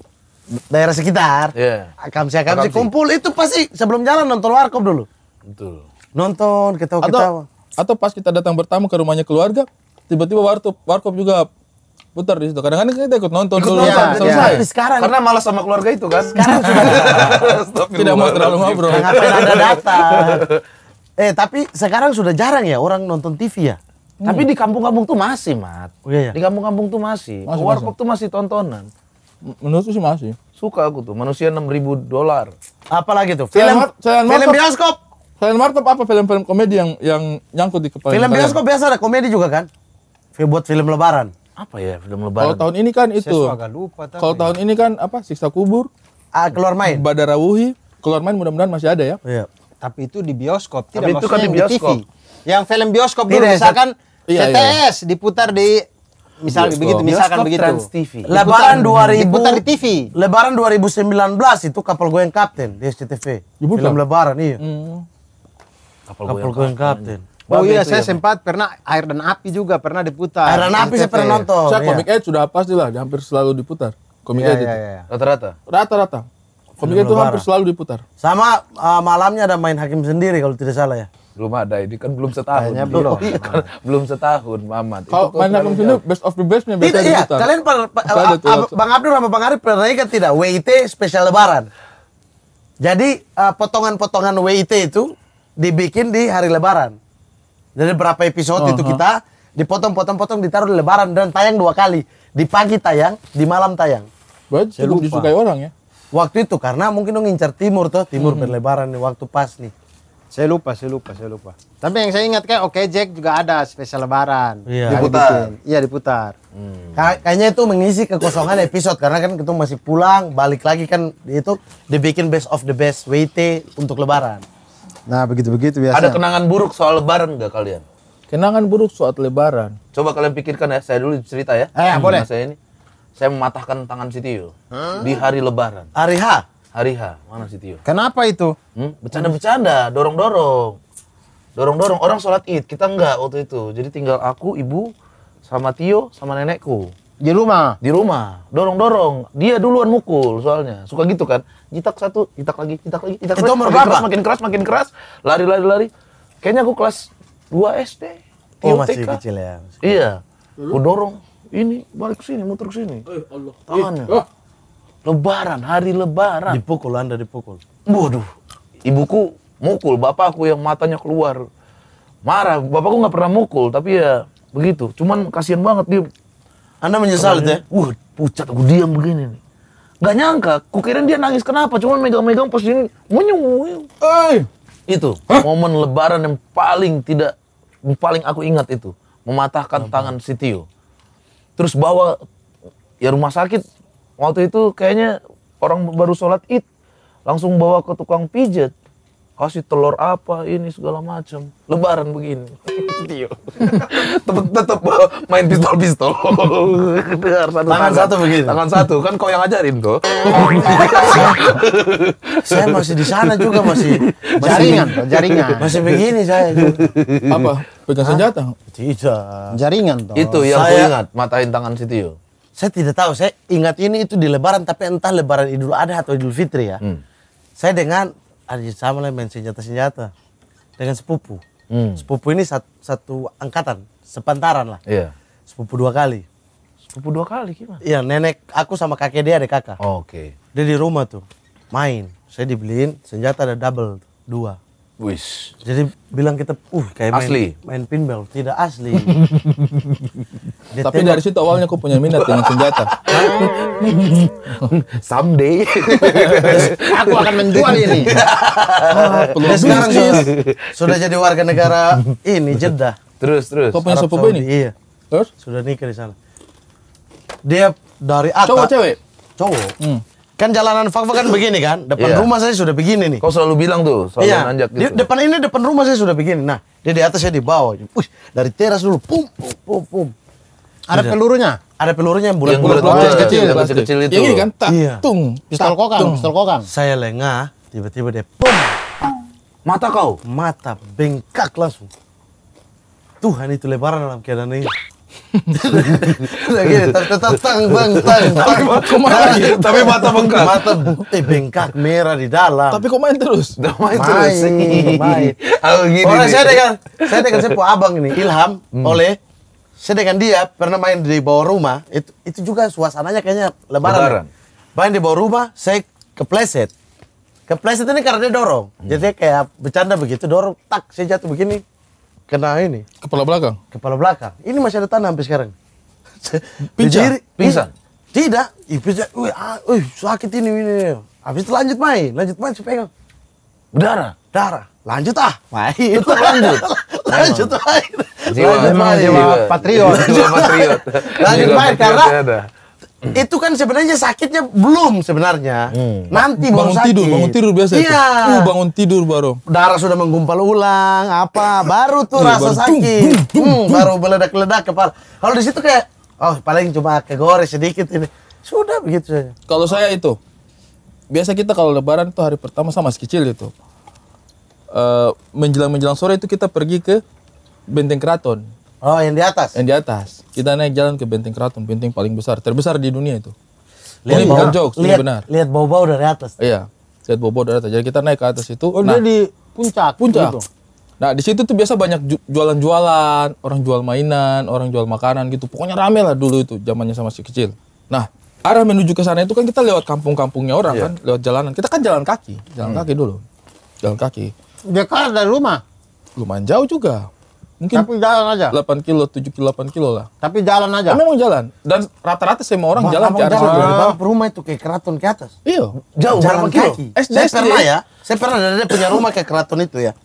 daerah sekitar yeah. kamsi kamsi kumpul itu pasti sebelum jalan nonton warkop dulu betul nonton ketawa ketawa atau pas kita datang bertamu ke rumahnya keluarga, tiba-tiba warkop warkop juga putar di situ. Kadang-kadang kita ikut nonton ikut dulu nonton, ya, selesai. Ya. Sekarang karena malas sama keluarga itu kan. Sekarang sudah (laughs) tidak mau terlalu ngobrol. Ngapain ada data (laughs) Eh tapi sekarang sudah jarang ya orang nonton TV ya. Hmm. Tapi di kampung-kampung tuh masih, Mat. Oh, iya, iya. Di kampung-kampung tuh masih. masih warkop tuh masih tontonan. Menurutku sih masih. Suka aku tuh, manusia 6000 dolar. Apalagi tuh? Film, film, film bioskop. Selain Martop apa film-film komedi yang yang nyangkut di kepala? Film bioskop biasa ada komedi juga kan? Buat film lebaran. Apa ya film lebaran? Kalau tahun ini kan itu. Kalau tahun ini kan apa? Siksa kubur. Ah, keluar main. Badarawuhi, Keluar main mudah-mudahan masih ada ya. Iya. Tapi itu di bioskop, tidak Tapi itu kan di bioskop. TV. Yang film bioskop dulu iya, iya. misalkan iya, iya CTS diputar di misalnya bioskop. begitu misalkan bioskop begitu Trans TV. Lebaran 2000 diputar di TV. Lebaran 2019 itu kapal gue yang kapten di SCTV. Film lebaran iya. Mm. Kapal, kapal yang kapten. Oh, oh iya, saya ya, sempat bro. pernah air dan api juga pernah diputar. Air dan api saya pernah nonton. Saya komik iya. sudah pasti lah, hampir selalu diputar. Komik iya, iya, iya, Rata-rata. Rata-rata. Komik itu hampir selalu diputar. Sama uh, malamnya ada main hakim sendiri kalau tidak salah ya. Belum ada, ini kan belum setahun. ya belum. Oh, (laughs) belum setahun, Mamat. Kalau main hakim sendiri, best of the bestnya biasa iya, Kalian, per, ah, Bang Abdul sama Bang Arif pernah kan tidak? WIT spesial lebaran. Jadi uh, potongan-potongan uh, WIT itu dibikin di hari lebaran. Jadi berapa episode uh-huh. itu kita dipotong-potong-potong ditaruh di lebaran dan tayang dua kali. Di pagi tayang, di malam tayang. Buat cukup disukai orang ya. Waktu itu karena mungkin dong ngincar timur tuh, timur hmm. berlebaran nih waktu pas nih. Saya lupa, saya lupa, saya lupa. Tapi yang saya ingat kayak Oke Jack juga ada spesial lebaran. Iya, diputar. Iya, diputar. Hmm. Kayaknya itu mengisi kekosongan episode karena kan kita masih pulang, balik lagi kan itu dibikin best of the best WT untuk lebaran. Nah begitu-begitu biasa. Ada kenangan buruk soal lebaran gak kalian? Kenangan buruk soal lebaran. Coba kalian pikirkan ya, saya dulu cerita ya. Eh hmm. boleh. Saya ini, saya mematahkan tangan si Tio hmm? di hari lebaran. Hari H? Hari H, mana si Tio? Kenapa itu? Hmm? Bercanda-bercanda, dorong-dorong. Dorong-dorong, orang sholat id, kita enggak waktu itu. Jadi tinggal aku, ibu, sama Tio, sama nenekku. Di rumah. Di rumah. Dorong-dorong. Dia duluan mukul soalnya. Suka gitu kan. Jitak satu, jitak lagi, jitak lagi, jitak Itu lagi. Makin keras, makin keras, makin keras. Lari, lari, lari. Kayaknya aku kelas 2 SD. Oh, masih kecil ya. Masih iya. Aku dorong. Ini balik ke sini, muter ke sini. Eh, Tangannya. Ah. Lebaran, hari lebaran. Dipukul, Anda dipukul. Waduh. Ibuku mukul, bapakku yang matanya keluar. Marah, bapakku nggak pernah mukul, tapi ya begitu. Cuman kasihan banget dia anda menyesal itu ya? Wuh, pucat aku diam begini nih. Gak nyangka, kukira dia nangis kenapa, cuma megang-megang pos ini menyuwil. Eh, Itu Hah? momen lebaran yang paling tidak yang paling aku ingat itu, mematahkan Apa? tangan si Tio. Terus bawa ya rumah sakit waktu itu kayaknya orang baru sholat id langsung bawa ke tukang pijat kasih telur apa ini segala macam lebaran begini Tio tetap tetap main pistol pistol tangan, tangan satu begini tangan satu kan kau yang ajarin tuh saya masih di sana juga masih, jaringan jaringan masih begini saya apa pegang senjata tidak jaringan toh. itu yang saya... kau ingat matain tangan si Tio saya tidak tahu saya ingat ini itu di lebaran tapi entah lebaran idul adha atau idul fitri ya hmm. saya dengan ada sama lah main senjata-senjata dengan sepupu. Hmm. Sepupu ini satu, satu angkatan, sepantaran lah. Iya. Sepupu dua kali. Sepupu dua kali gimana? Iya, nenek aku sama kakek dia ada kakak. Oh, Oke. Okay. Dia di rumah tuh main. Saya dibeliin senjata ada double dua. Wis. Jadi bilang kita uh kayak asli. main, main pinball, tidak asli. (laughs) Tapi dari situ awalnya aku punya minat dengan senjata. (laughs) Someday aku akan menjual ini. ah, nah, sekarang sih sudah jadi warga negara ini Jeddah. Terus terus. Kau punya sepupu ini? Iya. Terus? Sudah nikah di sana. Dia dari atas. Cowok cewek? Cowok. Hmm Kan jalanan fakfak kan (laughs) begini kan, depan yeah. rumah saya sudah begini nih. Kau selalu bilang tuh, selalu yeah. nanjak gitu. Di, depan ini depan rumah saya sudah begini. Nah, dia di atas saya di bawah. Wih, dari teras dulu, pum, pum, pum, pum. Ada Udah. pelurunya? Ada pelurunya yang bulat-bulat kecil, kecil, kecil, kecil itu. Yang ini kan, tak, yeah. tung, pistol kokang, pistol kokang. Saya lengah, tiba-tiba dia pum. Mata kau? Mata bengkak langsung. Tuhan itu lebaran dalam keadaan ini. Lagi Tapi mata bengkak. Mata eh, bengkak merah di dalam. Tapi kok main terus? Udah (laughs) main, terus. Main. gini. Orang saya dengan saya dengan saya abang ini Ilham hmm. oleh saya dengan dia pernah main di bawah rumah. Itu itu juga suasananya kayaknya lebaran. lebaran. Main di bawah rumah, saya kepleset. Kepleset ini karena dia dorong. Hmm. Jadi kayak bercanda begitu dorong, tak saya jatuh begini kena ini. Kepala belakang. Kepala belakang. Ini masih ada tanah sampai sekarang. (laughs) Pincang. Iya. Pingsan. Tidak. ya wih, ah, uh, sakit ini, ini. Habis itu lanjut main, lanjut main pegang. darah Darah. Lanjut ah. Main. itu lanjut. (laughs) lanjut main. Jiwa, lanjut main. Jiwa patriot. (laughs) Jiwa patriot. lanjut main karena Hmm. itu kan sebenarnya sakitnya belum sebenarnya. Hmm. Nanti bangun sakit. tidur, bangun tidur biasa. Iya. Uh, bangun tidur baru. Darah sudah menggumpal ulang, apa baru tuh iya, rasa baru sakit. dung, dung, dung, hmm, baru meledak-ledak kepala. Kalau di situ kayak oh paling cuma kegores sedikit ini. Sudah begitu saja. Kalau saya itu biasa kita kalau lebaran tuh hari pertama sama sekecil itu. Uh, eh, menjelang menjelang sore itu kita pergi ke Benteng Keraton. Oh, yang di atas. Yang di atas. Kita naik jalan ke Benteng Keraton, benteng paling besar, terbesar di dunia itu. Lihat ini bukan jokes, lihat, ini benar. Lihat bau-bau dari atas. Iya. Lihat bau-bau dari atas. Jadi kita naik ke atas itu. Oh, nah, dia di puncak. Puncak. Gitu. Nah, di situ tuh biasa banyak jualan-jualan, orang jual mainan, orang jual makanan gitu. Pokoknya rame lah dulu itu zamannya sama si kecil. Nah, arah menuju ke sana itu kan kita lewat kampung-kampungnya orang yeah. kan, lewat jalanan. Kita kan jalan kaki, jalan hmm. kaki dulu. Jalan kaki. Dekat dari rumah? Lumayan jauh juga. Mungkin Tapi jalan aja. 8 kilo, 7 kilo, 8 kilo lah. Tapi jalan aja. Nah, memang jalan. Dan rata-rata semua orang Bang, jalan ke arah situ. Bang, rumah itu kayak keraton ke atas. Iya. Jauh jalan kaki. SD, saya pernah ya. Saya pernah ada punya rumah kayak keraton itu ya.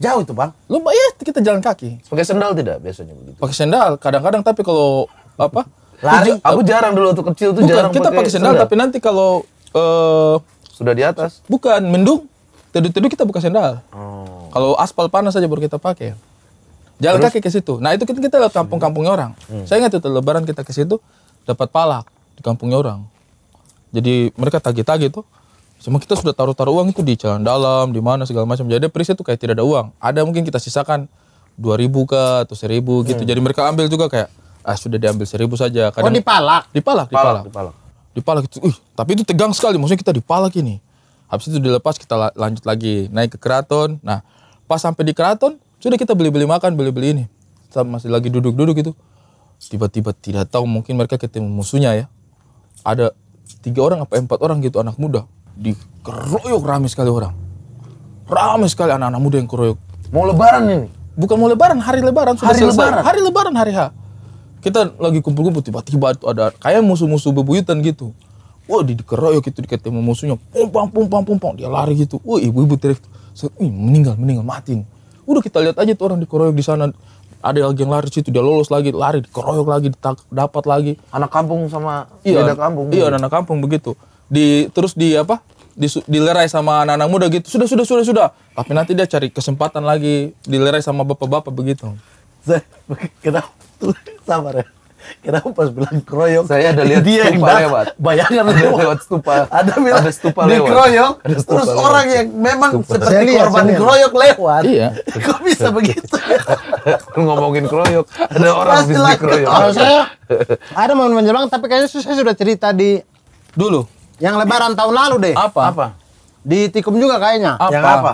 Jauh itu, Bang. Lu ya kita jalan kaki. Pakai sendal tidak biasanya begitu? Pakai sendal kadang-kadang tapi kalau apa? Lari. Aku jarang dulu waktu kecil tuh Bukan, jarang kita pakai sendal, sendal tapi nanti kalau uh, sudah di atas. Bukan, mendung. Teduh-teduh kita buka sendal. Oh. Kalau aspal panas aja baru kita pakai. Jalan Terus? kaki ke situ. Nah, itu kita, kita lewat kampung-kampungnya orang. Hmm. Saya ingat itu lebaran kita ke situ dapat palak di kampungnya orang. Jadi mereka tagi tagih tuh. Cuma kita sudah taruh-taruh uang itu di jalan dalam, di mana segala macam. Jadi perisnya tuh kayak tidak ada uang. Ada mungkin kita sisakan dua ribu ke atau seribu gitu. Hmm. Jadi mereka ambil juga kayak ah sudah diambil seribu saja. Oh, Kadang, oh, dipalak. Dipalak, dipalak. Palak, dipalak. Dipalak itu. Uh, tapi itu tegang sekali. Maksudnya kita dipalak ini. Habis itu dilepas kita lanjut lagi naik ke keraton. Nah, pas sampai di keraton sudah kita beli-beli makan, beli-beli ini. masih lagi duduk-duduk gitu. Tiba-tiba tidak tahu mungkin mereka ketemu musuhnya ya. Ada tiga orang apa empat orang gitu anak muda. Dikeroyok rame sekali orang. rame sekali anak-anak muda yang keroyok. Mau lebaran ini? Bukan mau lebaran, hari lebaran. Sudah hari selesai. lebaran? Hari lebaran, hari H. Kita lagi kumpul-kumpul, tiba-tiba ada kayak musuh-musuh bebuyutan gitu. Wah, di dikeroyok itu diketemu musuhnya. Pumpang, pumpang, pumpang. Dia lari gitu. Wah, ibu-ibu teriak. Ih, meninggal, meninggal, matiin udah kita lihat aja tuh orang dikeroyok di sana ada lagi yang lari situ dia lolos lagi lari dikeroyok lagi dapat lagi anak kampung sama iya, beda kampung iya anak kampung begitu di terus di apa di, dilerai sama anak-anak muda gitu sudah sudah sudah sudah tapi nanti dia cari kesempatan lagi dilerai sama bapak-bapak begitu saya (laughs) kita sabar ya Kenapa pas bilang kroyok? Saya ada lihat dia stupa yang lewat. Bayangan ada lewat. lewat stupa. Ada bilang ada stupa lewat. Kroyok, ada stupa terus lewat. orang yang memang stupa. seperti saya korban kroyok lewat. Iya. (laughs) Kok bisa begitu? (laughs) ngomongin kroyok, ada orang di kroyok. Kalau saya (laughs) ada mau menjelang tapi kayaknya saya sudah cerita di dulu. Yang lebaran tahun lalu deh. Apa? Apa? Di Tikum juga kayaknya. Apa? Yang apa?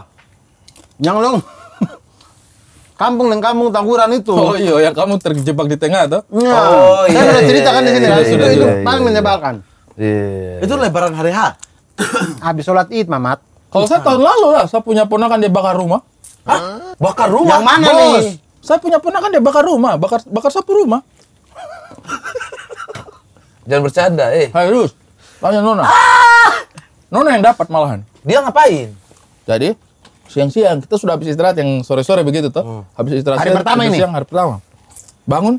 Yang long kampung dan kampung tawuran itu. Oh iya, yang kamu terjebak di tengah tuh. Ya. oh iya. Saya sudah iya, iya, ceritakan di iya, sini. Sudah, itu sudah, itu iya, paling iya. menyebalkan. Iya. Itu lebaran hari H. (coughs) Habis sholat Id, Mamat. Kalau saya tahun lalu lah, saya punya ponakan dia bakar rumah. Hah? Bakar rumah? Yang mana Bos, nih? Saya punya ponakan dia bakar rumah, bakar bakar sapu rumah. (laughs) Jangan bercanda, eh. Hai, Rus. Tanya Nona. Ah! Nona yang dapat malahan. Dia ngapain? Jadi, siang-siang kita sudah habis istirahat yang sore-sore begitu toh hmm. habis istirahat hari pertama ini siang hari pertama bangun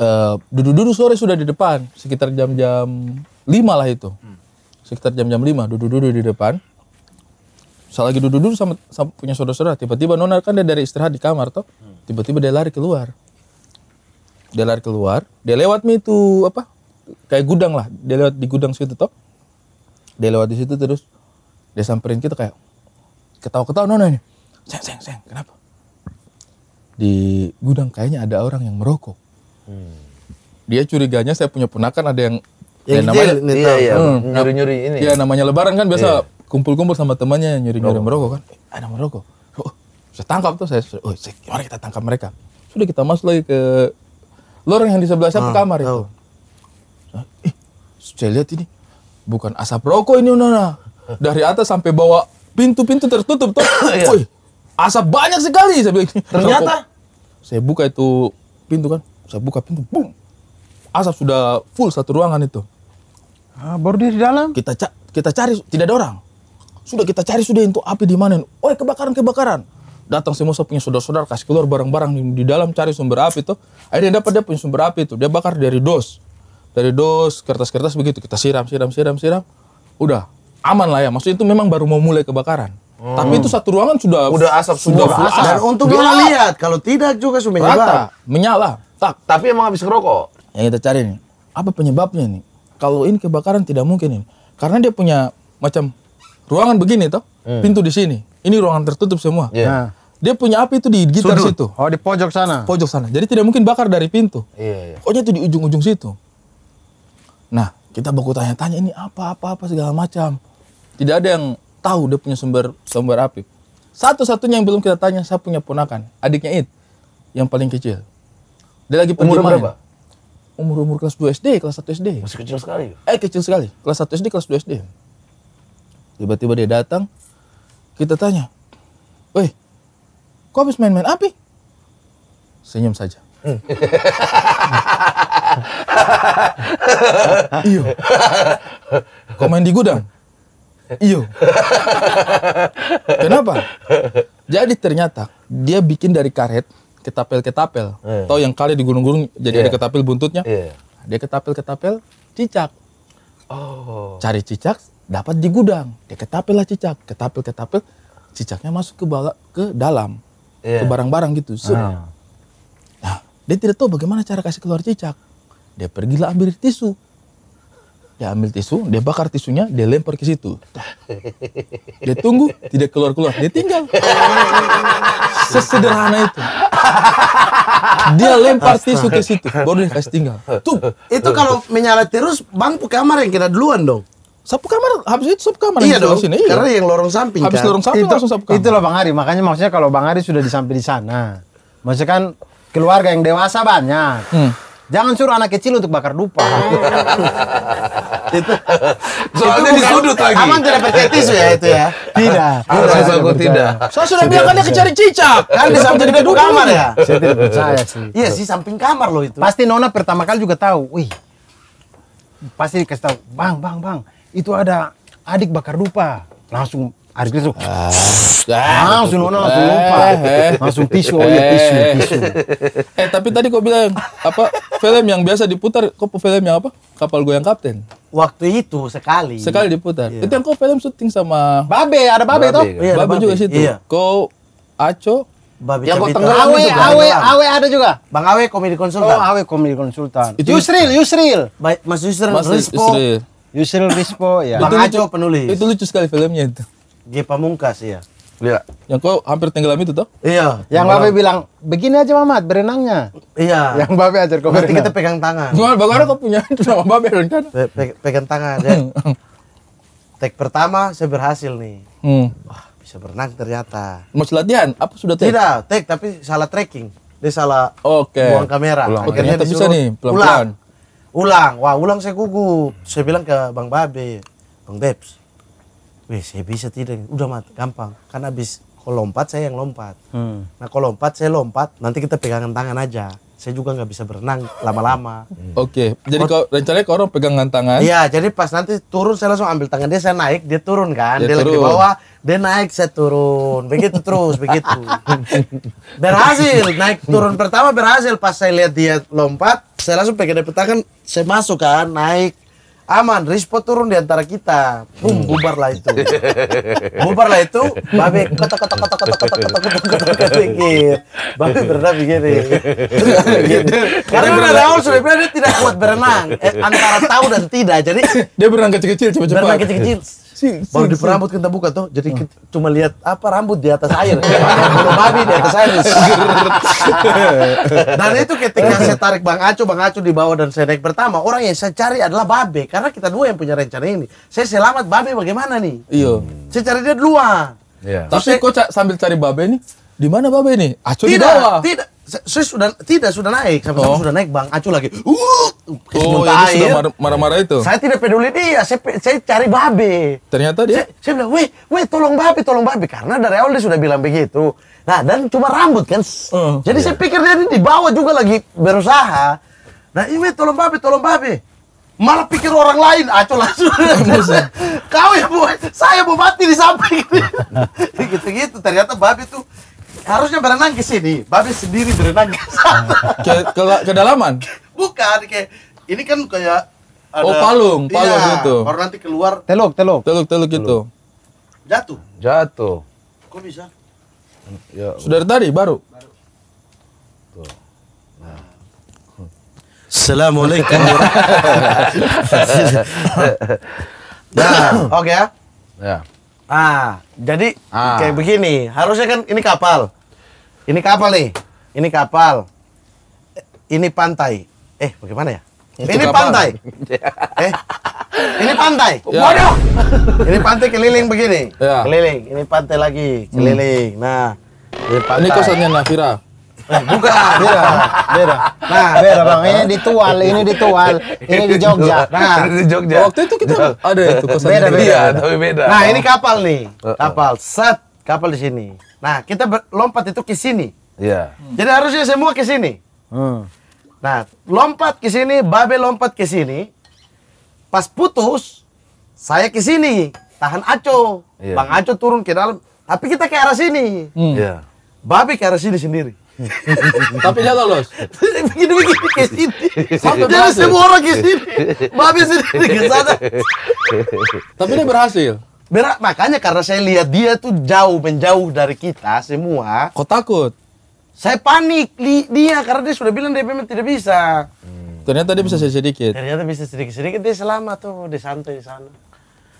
eh, duduk-duduk uh, sore sudah di depan sekitar jam-jam lima lah itu hmm. sekitar jam-jam lima duduk-duduk di depan saya lagi duduk-duduk sama, sama punya saudara-saudara tiba-tiba nona kan dia dari istirahat di kamar toh hmm. tiba-tiba dia lari keluar dia lari keluar dia lewat mi itu apa kayak gudang lah dia lewat di gudang situ toh dia lewat di situ terus dia samperin kita kayak ketawa-ketawa Nona ini. Seng, seng, seng. Kenapa? Di gudang kayaknya ada orang yang merokok. Hmm. Dia curiganya saya punya ponakan ada yang yang namanya iya, iya. Hmm, nyuri-nyuri ini. Ya? Iya, namanya lebaran kan biasa iya. kumpul-kumpul sama temannya nyuri-nyuri oh. merokok kan. Eh, ada merokok. Oh, oh, saya tangkap tuh saya. Oh, saya, mari kita tangkap mereka. Sudah kita masuk lagi ke lorong yang di sebelah saya ah, kamar itu. eh, saya lihat ini bukan asap rokok ini Nona. Dari atas sampai bawah pintu-pintu tertutup tuh. (coughs) Iya. Woi, asap banyak sekali saya bilang. Ternyata saya buka itu pintu kan, saya buka pintu, boom. Asap sudah full satu ruangan itu. Ah, baru dia di dalam. Kita ca kita cari tidak ada orang. Sudah kita cari sudah itu api di mana. Woi, kebakaran kebakaran. Datang semua saya punya saudara-saudara kasih keluar barang-barang di, di dalam cari sumber api tuh. Akhirnya dapat dia punya sumber api itu. Dia bakar dari dos. Dari dos, kertas-kertas begitu kita siram, siram, siram, siram. Udah, aman lah ya. Maksudnya itu memang baru mau mulai kebakaran. Hmm. Tapi itu satu ruangan sudah udah asap sudah full asap. Dan untuk kita lihat, kalau tidak juga sudah menyala. Menyala. Tak. Tapi emang habis ngerokok. Yang kita cari nih, apa penyebabnya nih? Kalau ini kebakaran tidak mungkin ini. Karena dia punya macam ruangan begini toh, hmm. pintu di sini. Ini ruangan tertutup semua. Yeah. Nah, dia punya api itu di gitar Sudut. situ. Oh, di pojok sana. Pojok sana. Jadi tidak mungkin bakar dari pintu. Iya, iya. Pokoknya itu di ujung-ujung situ. Nah, kita baku tanya-tanya ini apa apa apa segala macam tidak ada yang tahu dia punya sumber sumber api satu-satunya yang belum kita tanya saya punya ponakan adiknya Id yang paling kecil dia lagi pergi umur berapa umur umur kelas 2 SD kelas 1 SD masih kecil sekali eh kecil sekali kelas 1 SD kelas 2 SD tiba-tiba dia datang kita tanya weh kok habis main-main api senyum saja (laughs) (laughs) Iyo. Kok main di gudang? Iyo. Kenapa? Jadi ternyata dia bikin dari karet ketapel-ketapel. Yeah. Tahu yang kali di gunung-gunung jadi yeah. ada iya. ketapel buntutnya? Yeah. Dia ketapel-ketapel cicak. Oh. Cari cicak dapat di gudang. Dia ketapel lah cicak, ketapel-ketapel cicaknya masuk ke bala, ke dalam. Yeah. Ke barang-barang gitu. So, iya. ah. Nah, dia tidak tahu bagaimana cara kasih keluar cicak. Dia pergilah ambil tisu. Dia ambil tisu, dia bakar tisunya, dia lempar ke situ. Dia tunggu, tidak keluar-keluar, dia tinggal. Sesederhana itu. Dia lempar tisu ke situ, baru dia kasih tinggal. Tuh, itu kalau menyala terus, bangku kamar yang kita duluan dong. Sapu kamar, habis itu sapu kamar. Iya dong, sini, iya. karena yang lorong samping habis kan. Habis lorong samping itu, langsung sapu kamar. Itulah Bang Ari, makanya maksudnya kalau Bang Ari sudah di di sana. Maksudnya kan keluarga yang dewasa banyak. Hmm Jangan suruh anak kecil untuk bakar dupa. (laughs) itu, Soalnya itu di sudut lagi. Aman tidak pakai tisu ya itu ya. Tidak. (laughs) Tidak. Saya, tidak. Saya sudah bilang kan dia kecari cicak. Kan di samping dekat kamar ya. Saya tidak percaya iya sih. Iya sih samping kamar loh itu. Pasti Nona pertama kali juga tahu. Wih. Pasti dikasih tahu, "Bang, Bang, Bang, itu ada adik bakar dupa." Langsung harus gitu. Ah. Ah, ah, langsung nona langsung lupa. langsung tisu, oh iya tisu, eh. tisu. Eh tapi tadi kau bilang apa film yang biasa diputar, kau film yang apa? Kapal goyang kapten. Waktu itu sekali. Sekali diputar. Iya. Itu yang kau film syuting sama Babe, ada Babe, babe toh? Iya, babe, babe juga situ. Iya. Kau Aco Babi yang kok tenggelam awe, awe, awe ada juga. Bang Awe komedi konsultan. Oh, Awe komedi konsultan. Itu Yusril, Yusril. Mas Yusril, Mas Rispo. Yusril. Yusril Rispo ya. Bang Aco penulis. Itu lucu sekali filmnya itu. G Pamungkas ya. Iya. Yang kau hampir tenggelam itu toh? Iya. Yang Babe bilang, begini aja Mamat berenangnya. Iya. Yang Babe ajar kau Berarti kita pegang tangan. Cuma bagaimana kau punya itu sama Babe kan? pegang tangan. Ya. Tek pertama saya berhasil nih. Hmm. Wah, bisa berenang ternyata. Mas latihan? Apa sudah tek? Tidak, tek tapi salah tracking. Dia salah okay. buang kamera. Ulang. Akhirnya ternyata bisa nih, pelan-pelan. Ulang. ulang. Wah, ulang saya gugup. Saya bilang ke Bang Babe, Bang Bebs, Wih, saya bisa tidak? Udah mati, gampang. Karena habis kalau lompat saya yang lompat. Hmm. Nah kalau lompat saya lompat, nanti kita pegangan tangan aja. Saya juga nggak bisa berenang lama-lama. Hmm. Oke, okay. jadi kalau rencananya kau orang pegangan tangan? Iya, jadi pas nanti turun saya langsung ambil tangan dia, saya naik, dia turun kan, dia, dia turun. di bawah, dia naik, saya turun, begitu terus, begitu. (laughs) berhasil, naik turun pertama berhasil. Pas saya lihat dia lompat, saya langsung pegang dia tangan, saya masuk kan, naik, aman Rispo turun di antara kita bum hmm. bubar lah itu (laughs) bubar lah itu babe kata kata kata kata kata kata kata kata kotak babe berenang begini karena dari awal sudah bilang dia tidak kuat berenang antara tahu dan tidak jadi dia berenang kecil-kecil coba-coba berenang kecil-kecil si baru di perambut kita kan buka tuh jadi hmm. cuma lihat apa rambut di atas air (laughs) bulu babi di atas air (laughs) dan itu ketika saya tarik bang Acu bang Acu di bawah dan saya naik pertama orang yang saya cari adalah babe karena kita dua yang punya rencana ini saya selamat babe bagaimana nih iya hmm. saya cari dia dua. Iya. yeah. tapi saya, kok sambil cari babe nih di mana babe nih Acu tidak, di bawah tidak saya sudah tidak sudah naik sampai oh. sudah naik bang acu lagi uh oh ya, itu sudah marah-marah itu saya tidak peduli dia saya, saya cari babi ternyata dia saya, saya bilang weh weh tolong babi tolong babi karena dari awal dia sudah bilang begitu nah dan cuma rambut kan uh, jadi iya. saya pikir dia di bawah juga lagi berusaha nah weh tolong babi tolong babi malah pikir orang lain acu langsung (laughs) iya, iya. kau ya bu saya mau mati di samping (laughs) gitu gitu ternyata babi itu harusnya berenang ke sini babi sendiri berenang (laughs) ke dalaman? ke, kedalaman bukan kayak ini kan kayak ada, oh palung iya, palung iya, gitu baru nanti keluar teluk teluk teluk teluk gitu jatuh jatuh kok bisa ya sudah tadi baru, baru. Nah. (laughs) nah. nah, oke ya. Ya. Ah, jadi ah. kayak begini. Harusnya kan ini kapal. Ini kapal nih. Ini kapal. Ini pantai. Eh, bagaimana ya? Itu ini kapal. pantai. (laughs) eh, ini pantai. Ya. Waduh. (laughs) ini pantai keliling begini. Ya. Keliling. Ini pantai lagi hmm. keliling. Hmm. Nah, ini pantai. Ini kosannya Nafira. Eh, bukan. Beda, beda. Nah, nah beda bang. Ini di Tual, ini di Tual, ini di Jogja. Nah, ini di Jogja. Waktu itu kita ada itu kosan beda, gitu. beda, Iya, tapi beda. Nah, ini kapal nih, uh, uh. kapal. Set, kapal di sini. Nah, kita lompat itu ke sini. Iya. Jadi harusnya semua ke sini. Hmm. Nah, lompat ke sini, babe lompat ke sini. Pas putus, saya ke sini, tahan Aco. Yeah. Bang Aco turun ke dalam, tapi kita ke arah sini. Hmm. Yeah. Babe ke arah sini sendiri. Tapi dia lolos. begini begini ke sini. Sampai dia semua orang ke sini. Babi sendiri ke sana. Tapi dia berhasil. Berak makanya karena saya lihat dia tuh jauh menjauh dari kita semua. Kok takut? Saya panik li, dia karena dia sudah bilang dia memang tidak bisa. Hmm. Ternyata dia bisa hmm. sedikit. Ternyata bisa sedikit-sedikit dia selamat tuh, dia santai di sana.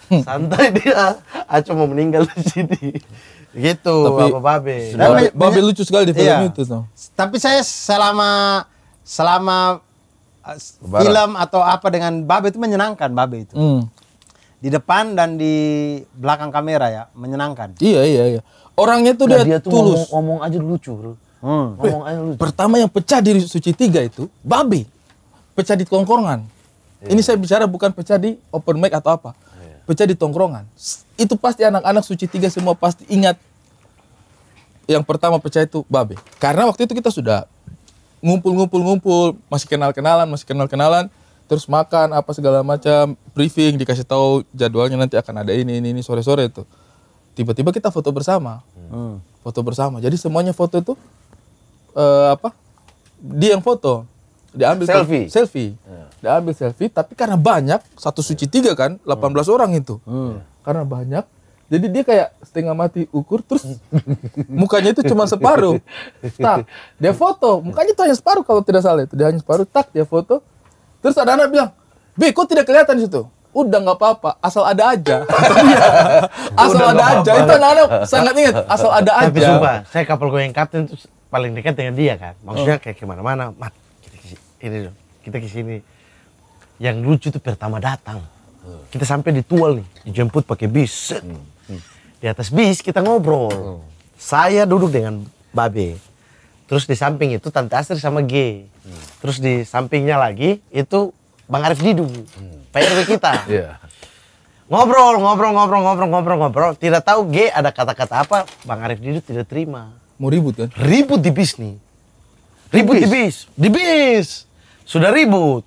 Hmm. santai dia, Aco ah, mau meninggal di sini. Gitu tapi, apa Babe. tapi, Babe lucu sekali di film iya. itu tuh. Tapi saya selama selama uh, Barat. film atau apa dengan Babe itu menyenangkan Babe itu. Hmm. Di depan dan di belakang kamera ya, menyenangkan. Iya iya iya. Orangnya tuh nah, dia, dia tuh tulus. Ngomong, ngomong aja lucu, Bro. Hmm. Ngomong aja lucu. Pertama yang pecah di Suci Tiga itu Babe. Pecah di tongkrongan. Iya. Ini saya bicara bukan pecah di open mic atau apa pecah di tongkrongan. Itu pasti anak-anak suci tiga semua pasti ingat yang pertama pecah itu babe. Karena waktu itu kita sudah ngumpul-ngumpul-ngumpul, masih kenal-kenalan, masih kenal-kenalan, terus makan apa segala macam, briefing dikasih tahu jadwalnya nanti akan ada ini ini ini sore-sore itu. Tiba-tiba kita foto bersama, hmm. foto bersama. Jadi semuanya foto itu uh, apa? Dia yang foto diambil kan? selfie. selfie. Ya. Diambil selfie tapi karena banyak satu suci tiga kan 18 hmm. orang itu. Hmm. Karena banyak jadi dia kayak setengah mati ukur terus mukanya itu cuma separuh. Tak, dia foto. Mukanya itu hanya separuh kalau tidak salah itu. Dia hanya separuh, tak dia foto. Terus ada anak bilang, "B, kok tidak kelihatan di situ?" Udah nggak apa-apa, asal ada aja. (laughs) asal Udah ada aja. Apa -apa. Itu anak-anak sangat ingat, asal ada aja. Tapi sumpah, saya kapal gue yang kapten paling dekat dengan dia kan. Maksudnya kayak kemana-mana, mat ini loh, kita ke sini. Yang lucu tuh pertama datang. Kita sampai di Tual nih, dijemput pakai bis. set. Hmm, hmm. Di atas bis kita ngobrol. Hmm. Saya duduk dengan Babe. Terus di samping itu Tante Asri sama G. Terus di sampingnya lagi itu Bang Arif Didu, hmm. Pak kita. (laughs) Iya. Ngobrol, ngobrol, ngobrol, ngobrol, ngobrol, ngobrol. Tidak tahu G ada kata-kata apa, Bang Arif Didu tidak terima. Mau ribut kan? Ribut di bis nih. Ribut di bis. Di bis sudah ribut.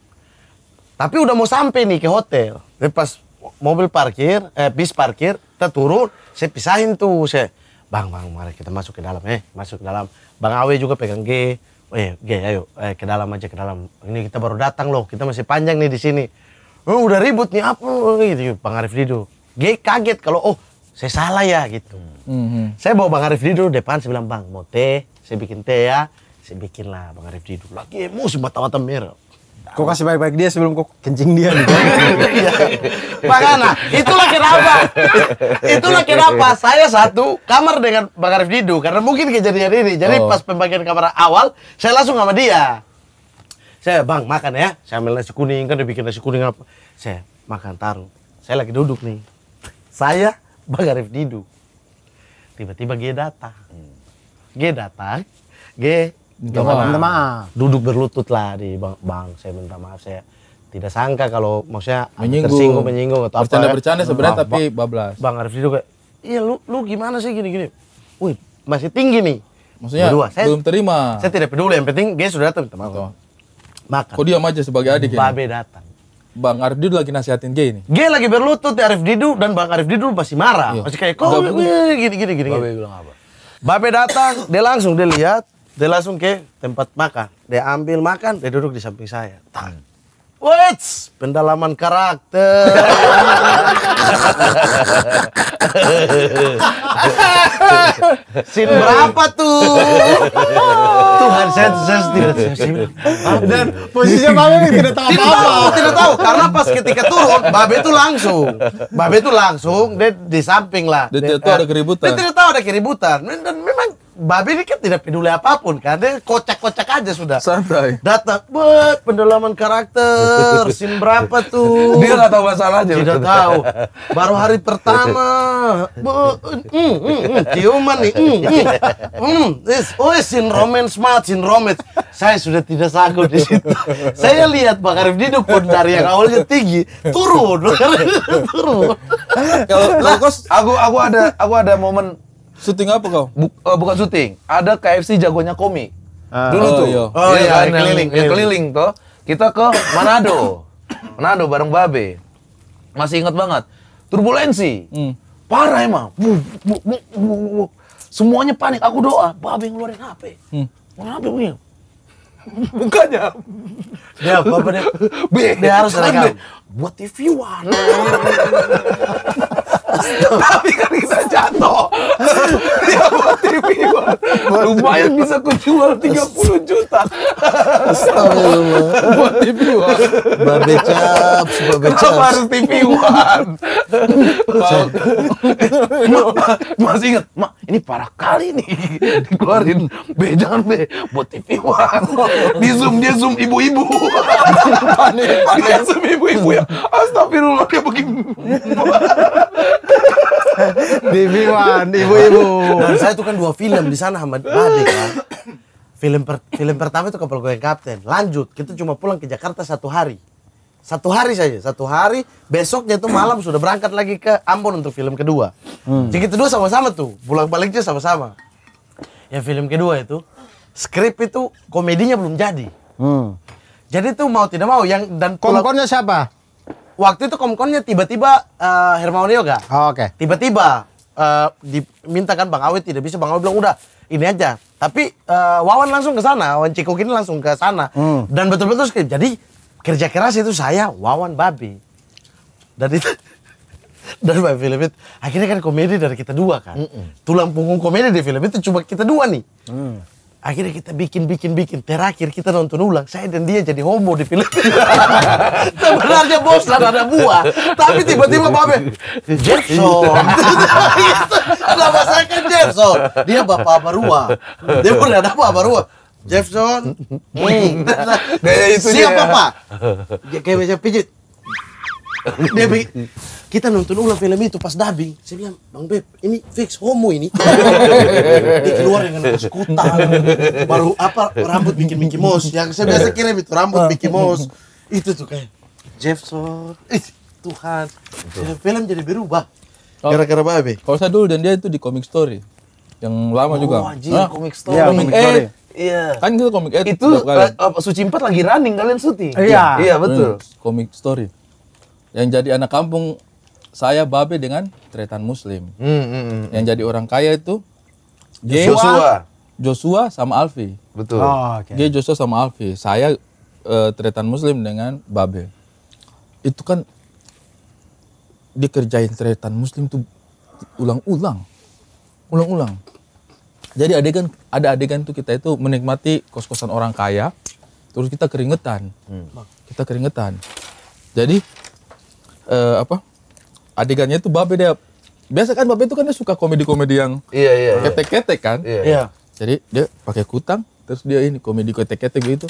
Tapi udah mau sampai nih ke hotel. lepas mobil parkir, eh, bis parkir, kita turun, saya pisahin tuh, saya, bang, bang, mari kita masuk ke dalam, eh, masuk ke dalam. Bang Awe juga pegang G, eh, G, ayo, eh, ke dalam aja, ke dalam. Ini kita baru datang loh, kita masih panjang nih di sini. Oh, udah ribut nih, apa, gitu, gitu. Bang Arif Dido. G kaget kalau, oh, saya salah ya, gitu. Mm -hmm. Saya bawa Bang Arif Dido depan, saya bilang, bang, mau teh, saya bikin teh ya. Saya bikin lah Bang Arif didu Lagi emosi mata-mata merah. Kau kasih baik-baik dia sebelum kau kencing dia nih. Gitu. Iya. Makanya itulah kenapa. Itulah kenapa saya satu kamar dengan Bang Arif Didu karena mungkin kejadian ini. Jadi oh. pas pembagian kamar awal saya langsung sama dia. Saya bang makan ya. Saya ambil nasi kuning kan dia bikin nasi kuning apa. Saya makan taruh. Saya lagi duduk nih. Saya Bang Arif Didu. Tiba-tiba dia datang. Dia datang. Dia minta maaf. minta maaf duduk berlutut lah di bang, bang saya minta maaf saya tidak sangka kalau maksudnya menyinggung. tersinggung menyinggung atau bercanda, apa ya. bercanda sebenarnya tapi bablas bang Arif itu kayak iya lu lu gimana sih gini gini wih masih tinggi nih maksudnya Berdua. saya, belum terima saya tidak peduli yang penting dia sudah datang minta maaf Betul. makan kok diam aja sebagai adik babe ini? datang Bang Arif Didu lagi nasihatin gue ini. gue lagi berlutut di Arif Didu dan Bang Arif Didu masih marah. Iya. Masih kayak kok gini gini gini. Babe bilang apa? Babe datang, dia langsung dia lihat dia langsung ke tempat makan. Dia ambil makan, dia duduk di samping saya. Tang. Hmm. Wait, pendalaman karakter. Sin berapa tuh? Tuhan saya saya tidak Dan posisinya Babe tidak tahu tidak Tahu, tidak tahu karena pas ketika turun Babe itu langsung. Babe itu langsung dia di samping lah. Dia tidak tahu ada keributan. Dia tidak tahu ada keributan. Dan memang Babi ini kan tidak peduli apapun kan, dia kocak-kocak aja sudah. Santai. Datang, buat pendalaman karakter, sin (laughs) berapa tuh? Dia nggak tahu masalahnya. Tidak betul. tahu. Baru hari pertama, bu, mm, mm, mm, mm ciuman nih, mm, mm, mm, oh sin romance mat, sin romance. Saya sudah tidak sanggup di situ. Saya lihat pak Arif Dido pun dari yang awalnya tinggi turun, (laughs) turun. Kalau aku aku ada aku ada momen Syuting apa kau? Buk, uh, eh, bukan syuting. Ada KFC jagonya komik. Uh, ah. Dulu oh, tuh. Iya. Oh iya, iya kan, keliling, yang, keliling. Yang tuh. Kita ke Manado. (coughs) Manado bareng Babe. Masih ingat banget. Turbulensi. Hmm. Parah emang. Buh, buh, buh, buh, buh. Semuanya panik. Aku doa. Babe ngeluarin HP. Hmm. Ngeluarin HP begini. (laughs) Mukanya. Dia apa dia? (laughs) Dia harus rekam. What if you want? tapi kan kita jatuh dia buat TV buat lumayan bisa kujual 30 juta Astagfirullah buat TV buat babe cap babe cap harus TV buat masih ingat mak ini parah kali nih (laughs) dikeluarin be jangan be buat TV One di zoom dia zoom ibu-ibu dia zoom ibu-ibu ya astagfirullah dia begini TV One ibu-ibu dan saya itu kan dua film di sana sama Badi kan film per, film pertama itu kapal goyang kapten lanjut kita cuma pulang ke Jakarta satu hari satu hari saja satu hari besoknya tuh malam sudah berangkat lagi ke Ambon untuk film kedua hmm. jadi itu dua sama-sama tuh pulang baliknya sama-sama ya film kedua itu skrip itu komedinya belum jadi hmm. jadi tuh mau tidak mau yang dan komponnya siapa waktu itu komkonnya tiba-tiba uh, eh, Hermawan Yoga oh, oke okay. tiba-tiba uh, eh, dimintakan Bang Awi tidak bisa Bang Awi bilang udah ini aja tapi uh, Wawan langsung ke sana Wawan Cikok ini langsung ke sana hmm. dan betul-betul skrip jadi kerja keras itu saya Wawan Babi dan itu (laughs) dan film itu akhirnya kan komedi dari kita dua kan mm -mm. tulang punggung komedi di film itu cuma kita dua nih mm. akhirnya kita bikin bikin bikin terakhir kita nonton ulang saya dan dia jadi homo di film (laughs) sebenarnya bos lah ada buah tapi tiba-tiba babe Jackson ada (laughs) masakan Jackson dia bapak Barua dia punya ada apa Barua Jefferson. Siapa, Pak? kayak macam pijit. Dia kita nonton ulang film itu pas dubbing. Saya bilang, Bang Beb, ini fix homo ini. (laughs) dia keluar dengan kaos kota. Baru apa, rambut bikin Mickey Mouse. Yang saya biasa kirim itu, rambut Mickey Mouse. Itu tuh kayak, Jefferson. Eh, Tuhan. film jadi berubah. Oh. Gara-gara Babe. Kalau saya dulu dan dia itu di Comic Story. Yang lama oh, juga. Oh, anjir, Comic iya, Story. comic Story. Eh, Iya. Kan gitu eh, itu komik itu uh, Suci Empat lagi running kalian syuting. Iya. Iya betul. Hmm, komik story. Yang jadi anak kampung saya babe dengan tretan muslim. Hmm, hmm, hmm. hmm. Yang jadi orang kaya itu Joshua, Joshua, Joshua sama Alfi. Betul. Oh, okay. Dia Joshua sama Alfi. Saya uh, tretan muslim dengan babe. Itu kan dikerjain tretan muslim tuh ulang-ulang. Ulang-ulang jadi adegan ada adegan itu kita itu menikmati kos-kosan orang kaya, terus kita keringetan. Hmm. Kita keringetan. Jadi uh, apa? Adegannya itu babe dia biasa kan babe itu kan dia suka komedi-komedi yang iya, iya, iya. ketek-ketek kan? Iya, iya. iya. Jadi dia pakai kutang, terus dia ini komedi ketek-ketek gitu.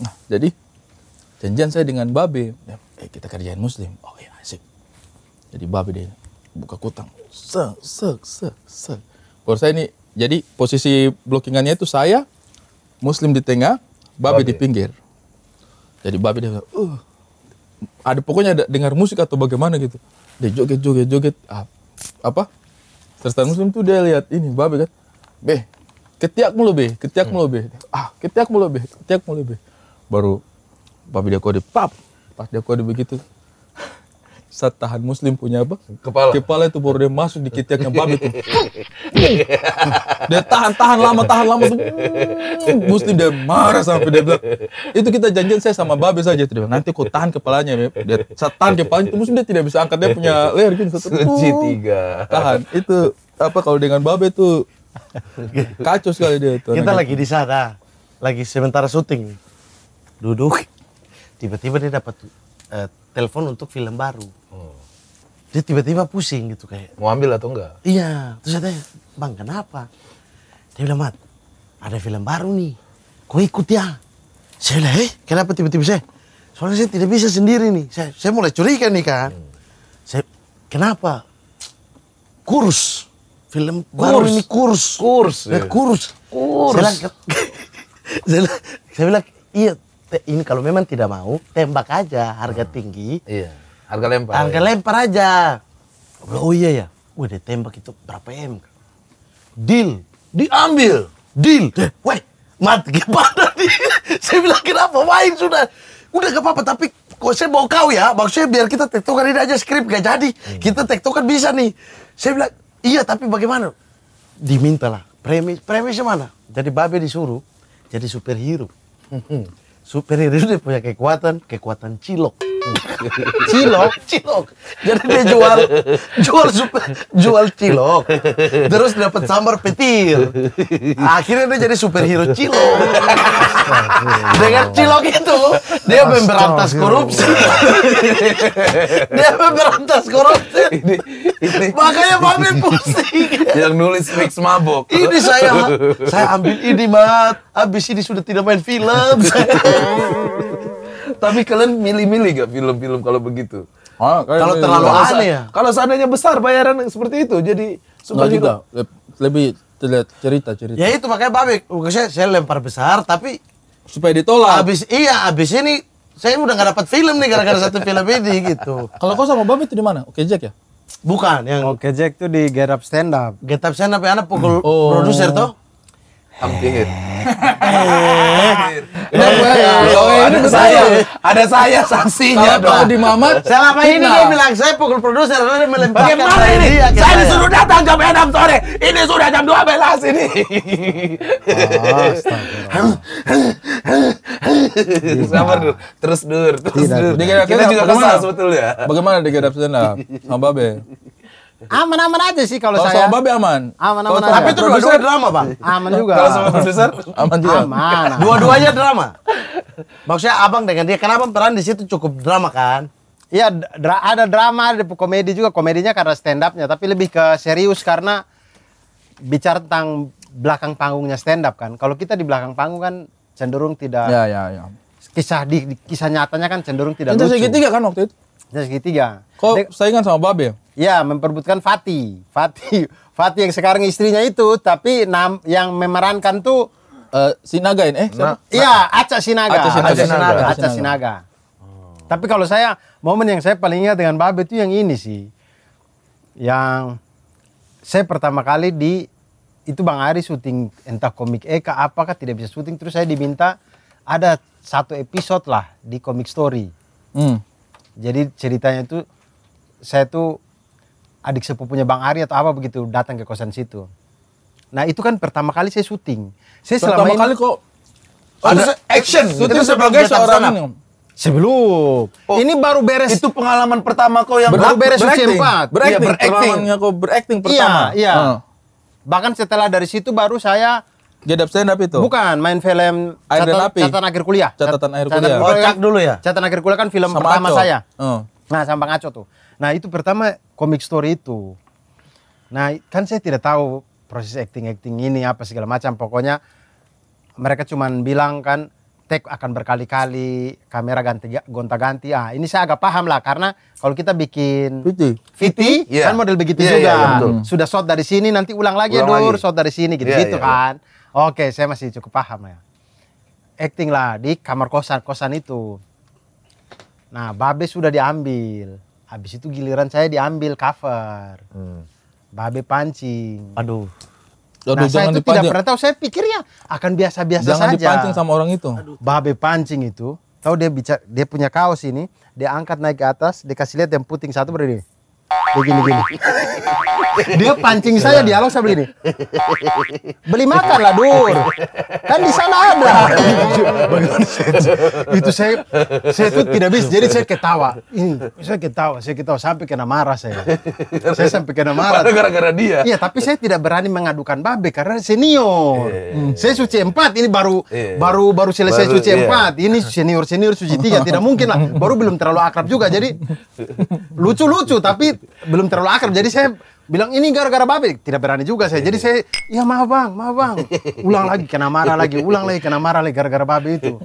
Nah, jadi janjian saya dengan babe, ya, eh kita kerjain muslim. Oh iya asik. Jadi babe dia buka kutang. Sek sek sek sek. Kalau saya ini jadi posisi blockingannya itu saya Muslim di tengah, babi, babi. di pinggir. Jadi babi dia uh, ada pokoknya ada dengar musik atau bagaimana gitu. Dia joget joget joget ah, apa? Tristan Muslim tuh dia lihat ini babi kan. be, ketiak mulu be, ketiak hmm. mulu be. Ah, ketiak mulu be, ketiak mulu be. Baru babi dia kode pap, pas dia kode begitu saat tahan muslim punya apa? Kepala. Kepala itu baru dia masuk di yang babi itu. dia tahan, tahan lama, tahan lama. Muslim dia marah sampai dia bilang, itu kita janjian saya sama babi saja. Dia bilang, nanti kau tahan kepalanya. Beb. Dia saat tahan kepalanya, itu muslim dia tidak bisa angkat. Dia punya leher gini. Satu, tiga. Tahan. Itu apa kalau dengan babi itu kacau sekali dia. itu kita lagi di sana. Lagi sementara syuting. Duduk. Tiba-tiba dia dapat uh, telepon untuk film baru dia tiba-tiba pusing gitu kayak. Mau ambil atau enggak? Iya. Terus saya bang kenapa? Dia bilang, Mat, ada film baru nih. Kau ikut ya. Saya bilang, eh kenapa tiba-tiba saya? Soalnya saya tidak bisa sendiri nih. Saya, saya mulai curiga nih kan. Hmm. Saya, kenapa? Kurus. Film kurs. baru ini kurus. Kurs. Ya, kurs. Kurs. Saya bilang, (laughs) saya, bilang, saya bilang, iya ini kalau memang tidak mau, tembak aja harga hmm. tinggi. Iya Harga lempar. Harga ya. lempar aja. oh iya ya. Wih, tembak itu berapa M? Deal. Diambil. Deal. Wah, mat gimana nih? (laughs) saya bilang kenapa main sudah. Udah gak apa-apa tapi kok saya mau kau ya. Maksudnya biar kita tektokan ini aja skrip gak jadi. Hmm. Kita tektokan bisa nih. Saya bilang, iya tapi bagaimana? Diminta lah. Premis, premisnya mana? Jadi Babe disuruh jadi superhero. Hmm. superhero dia punya kekuatan, kekuatan cilok cilok cilok jadi dia jual jual super, jual cilok terus dapat sambar petir akhirnya dia jadi superhero cilok dengan cilok itu dia memberantas korupsi dia memberantas korupsi ini, ini. makanya mami pusing yang nulis mix mabok ini saya saya ambil ini mat Abis ini sudah tidak main film saya (laughs) Tapi kalian milih-milih gak film-film kalau begitu? Oh, kalau terlalu aneh ya? ya. Kalau seandainya besar bayaran seperti itu, jadi superhero. juga. Lebih terlihat cerita cerita. Ya itu makanya babek. saya, saya lempar besar tapi supaya ditolak. Habis iya, habis ini saya udah gak dapat film nih gara-gara satu film ini gitu. Kalau kau sama babek itu di mana? Oke Jack ya? Bukan yang Oke Jack tuh di Get Up Stand Up. Get Up Stand Up ya anak pukul oh. produser tuh. Hampir. Eh. Ya? ada ya? saya, ya? ada saya saksinya. Kalau di Mamat, saya ngapain ini dia bilang saya pukul produser lalu melemparkan Bagaimana ini? Saya disuruh datang jam 6 sore. Ini sudah jam dua belas ini. Sabar dur, terus dur, terus dur. Kita juga kesal sebetulnya. Bagaimana di Gedap sana Sama Aman-aman aja sih kalau saya. sama Babe aman. Aman-aman Tapi itu dua-duanya drama, Bang. Aman juga. Kalau sama produser aman juga. Aman. Dua-duanya drama. Maksudnya Abang dengan dia kenapa peran di situ cukup drama kan? Iya, dra ada drama, ada komedi juga. Komedinya karena stand up tapi lebih ke serius karena bicara tentang belakang panggungnya stand up kan. Kalau kita di belakang panggung kan cenderung tidak Ya, ya, ya. Kisah di kisah nyatanya kan cenderung tidak itu segitiga kan waktu itu? Cinta segitiga. Kok saingan sama Babe? Ya, memperbutkan Fatih. Fatih, (laughs) Fatih yang sekarang istrinya itu, tapi nam, yang memerankan tuh uh, eh, Sinaga ini, eh? Iya, Aca Sinaga. Aca Sinaga. Aca Sinaga. Aca Sinaga. Aca Sinaga. Tapi kalau saya momen yang saya paling ingat dengan Babe itu yang ini sih. Yang saya pertama kali di itu Bang Ari syuting entah komik Eka apakah tidak bisa syuting terus saya diminta ada satu episode lah di komik story. Hmm. Jadi ceritanya itu saya tuh adik sepupunya Bang Ari atau apa begitu datang ke kosan situ. Nah itu kan pertama kali saya syuting. Saya pertama selama kali kok oh, ada action. Syuting gitu, sebagai seorang Sebelum. Oh, ini baru beres. Itu pengalaman pertama kau yang baru beres syuting empat. Berakting. Ya, berakting. kau berakting iya, pertama. Iya. iya. Hmm. Bahkan setelah dari situ baru saya Gedap stand up itu? Bukan, main film Air catatan, api. catatan akhir kuliah. Catatan akhir kuliah. Catatan, oh, kan? dulu ya. Catatan akhir kuliah kan film sama pertama Aco. saya. Hmm. Nah, sama Bang Aco tuh. Nah itu pertama komik story itu. Nah kan saya tidak tahu proses acting-acting ini apa segala macam. Pokoknya mereka cuma bilang kan take akan berkali-kali, kamera ganti gonta-ganti. Ah, ini saya agak paham lah karena kalau kita bikin fiti Fiti yeah. kan iya. model begitu yeah, iya, juga. Yeah, yeah, Sudah shot dari sini nanti ulang lagi ya, ulang ya Dur, shot dari sini gitu-gitu yeah, iya, kan. Yeah. Oke, saya masih cukup paham ya. Acting lah di kamar kosan, kosan itu. Nah, Babe sudah diambil. Habis itu giliran saya diambil cover. Hmm. Babe pancing. Aduh. Aduh, nah, saya itu tidak pernah tahu. Saya pikirnya akan biasa-biasa saja. Jangan dipancing sama orang itu. Babe pancing itu, tahu dia bicara, dia punya kaos ini, dia angkat naik ke atas, dia kasih lihat yang puting satu berdiri. Begini-gini. (laughs) Dia pancing saya dialog saya ini Beli makan lah, Dur. Kan di sana ada. itu saya saya itu tidak bisa. Jadi saya ketawa. ini Saya ketawa, saya ketawa sampai kena marah saya. Saya sampai kena marah. Gara-gara dia. Iya, tapi saya tidak berani mengadukan babe karena senior. Iya, iya, iya. Saya suci empat ini baru baru baru selesai suci empat. Ini senior senior suci tiga tidak mungkin lah. Baru belum terlalu akrab juga. Jadi lucu-lucu tapi belum terlalu akrab. Jadi saya bilang ini gara-gara babi tidak berani juga saya jadi saya ya maaf bang maaf bang ulang lagi kena marah lagi ulang lagi kena marah lagi gara-gara babi itu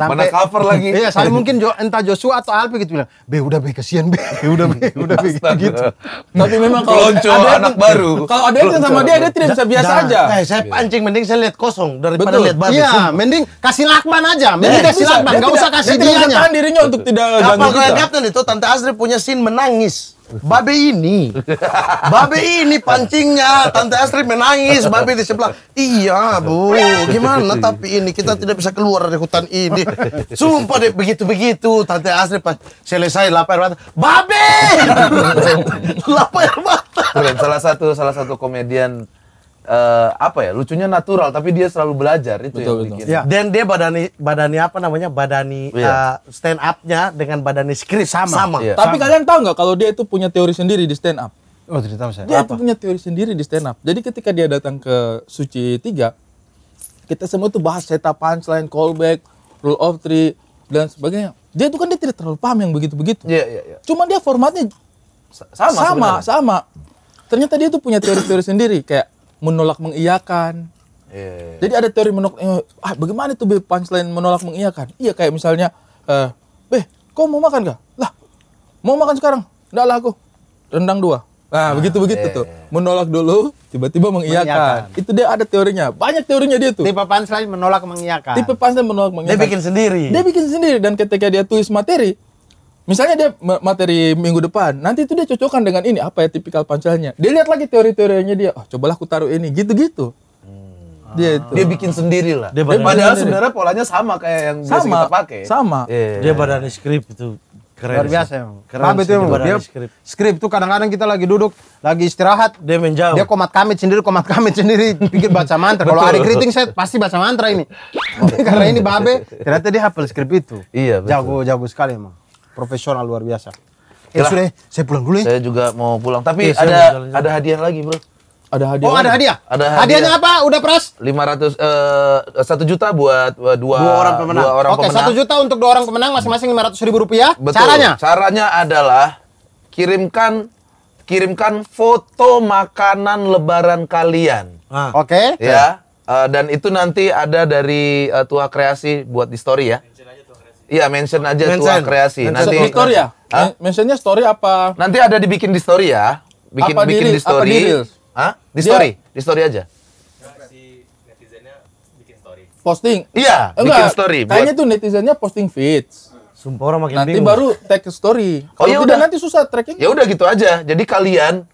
sampai Mana cover lagi iya saya mungkin jo, entah Joshua atau Alpi gitu bilang be udah be kasihan be (laughs) udah be udah be gitu tapi memang kalau ada anak baru kalau ada yang sama dia dia tidak bisa biasa nah, aja nah, saya pancing mending saya lihat kosong daripada lihat ya iya mending kasih lakban aja mending eh, kasih lakban nggak usah kasih dia dirinya untuk tidak kapal kapten itu Tante Asri punya scene menangis Babe ini, babe ini pancingnya. Tante Astrid menangis, babe di sebelah. Iya bu, gimana tapi ini kita tidak bisa keluar dari hutan ini. Sumpah deh begitu-begitu. Tante Astrid pas selesai lapar mata, babe, (laughs) lapar mata. Salah satu salah satu komedian uh, apa ya lucunya natural tapi dia selalu belajar itu betul, yang bikin. Ya. Dan dia badani badani apa namanya badani yeah. Oh, uh, iya. eh, stand upnya dengan badani skrip sama. sama. Yeah. Tapi sama. kalian tahu nggak kalau dia itu punya teori sendiri di stand up? Oh cerita saya. Dia itu punya teori sendiri di stand up. Jadi ketika dia datang ke Suci 3 kita semua tuh bahas setup punchline, callback, rule of three dan sebagainya. Dia itu kan dia tidak terlalu paham yang begitu-begitu. Iya, iya, iya. cuma dia formatnya sama sama, sama. Ternyata dia tuh punya teori-teori sendiri kayak menolak mengiyakan. Yeah. Jadi ada teori menolak eh, ah bagaimana itu be punchline menolak mengiyakan? Iya kayak misalnya eh beh kau mau makan gak? Lah mau makan sekarang? Enggak lah aku rendang dua. Nah, nah begitu begitu yeah. tuh iya. menolak dulu tiba-tiba mengiyakan. mengiyakan. Itu dia ada teorinya. Banyak teorinya dia tuh. Tipe punchline menolak mengiyakan. Tipe punchline menolak mengiyakan. Dia bikin sendiri. Dia bikin sendiri dan ketika dia tulis materi Misalnya dia materi minggu depan, nanti itu dia cocokkan dengan ini apa ya tipikal pancelnya. Dia lihat lagi teori-teorinya dia, oh cobalah aku taruh ini, gitu-gitu. Hmm. Dia Dia bikin sendiri lah. Dia, dia padahal sebenarnya polanya sama kayak yang sama, biasa kita pakai. Sama. Yeah. Dia badan skrip itu keren. Luar biasa emang. Keren. Tapi itu emang dia skrip. Skrip itu kadang-kadang kita lagi duduk, lagi istirahat, dia menjawab. Dia komat kamit sendiri, komat kamit sendiri, pikir baca mantra. Kalau ada keriting saya pasti baca mantra ini. (laughs) Karena ini babe, ternyata dia hafal skrip itu. Iya, Jago jago sekali emang profesional luar biasa. Ya eh, sudah, saya pulang dulu ya. Saya juga mau pulang, tapi ya, ada jalan -jalan. ada hadiah lagi, Bro. Ada hadiah. Oh, ada hadiah. Ada hadiah. Hadiahnya apa? Udah pras? 500 eh satu juta buat dua, dua orang pemenang. Dua orang Oke, satu juta untuk dua orang pemenang masing-masing lima ratus ribu rupiah. Betul. Caranya? Caranya adalah kirimkan kirimkan foto makanan lebaran kalian. Ah. Oke. Okay. Ya. Uh, dan itu nanti ada dari uh, Tua Kreasi buat di story ya. Iya, mention aja mention. tuang kreasi. Mention. Nanti di story ya? Hah? Mentionnya story apa? Nanti ada dibikin di story ya. Bikin apa bikin di, di story. Apa di Hah? Di Dia, story, di story aja. Posting. Iya, Enggak, bikin story. Kayaknya buat... tuh netizennya posting feeds. Sumpah orang makin nanti bingung. Nanti baru tag story. Oh, Kalau oh, ya udah nanti susah tracking. Ya udah gitu aja. Jadi kalian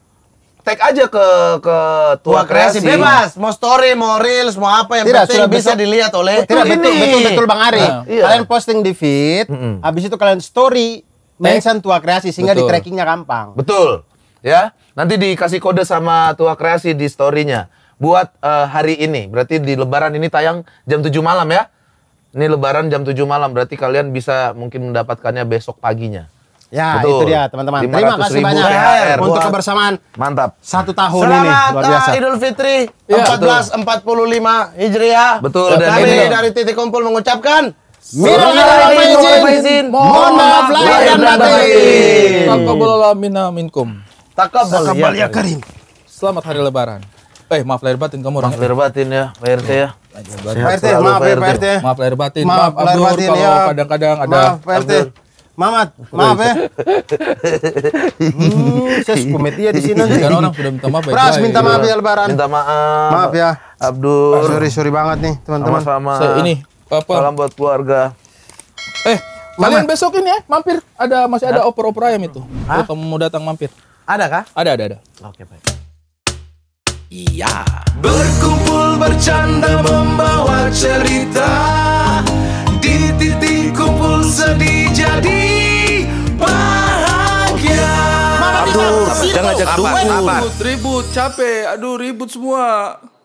tag aja ke ke tua kreasi. kreasi bebas mau story mau reels mau apa yang tidak, penting bisa dilihat oleh tidak betul, betul betul betul bang Ari nah, iya. kalian posting di feed mm -hmm. habis itu kalian story mention tua kreasi sehingga betul. di trackingnya gampang betul ya nanti dikasih kode sama tua kreasi di storynya buat uh, hari ini berarti di lebaran ini tayang jam 7 malam ya ini lebaran jam 7 malam berarti kalian bisa mungkin mendapatkannya besok paginya Ya, Betul. itu dia teman-teman. Terima kasih banyak ya, untuk buat kebersamaan. Mantap. Satu tahun Selamat ini luar biasa. Idul Fitri ya, 1445 Hijriah. Betul dan kami ini. dari titik kumpul mengucapkan Minal mohon maaf lahir dan batin. Taqabbalallahu minna minkum. Iya. Taqabbal ya karim. Selamat hari lebaran. Eh, maaf lahir batin kamu orang. Maaf lahir batin ya, Pak RT ya. Pak RT, maaf ya Pak RT. Maaf lahir batin. Maaf lahir Abdul kalau ya. kadang-kadang ada Maaf Pak RT. Mamat, maaf ya. (laughs) hmm, saya suka media di sini nanti. orang sudah minta maaf ya. Pras minta maaf ya iya. lebaran. Minta maaf. Maaf ya. Abdul. Ah, sorry sorry banget nih teman-teman. Sama, -sama. So, ini apa? Salam buat keluarga. Eh, kalian besok ini ya mampir. Ada masih ada oper oper ayam itu. Kalau kamu mau datang mampir. Ada kah? Ada ada ada. Oke baik. Iya. Berkumpul bercanda membawa cerita di titik kumpul sedih jadi ngajak Ribut, ribut, capek. Aduh, ribut semua.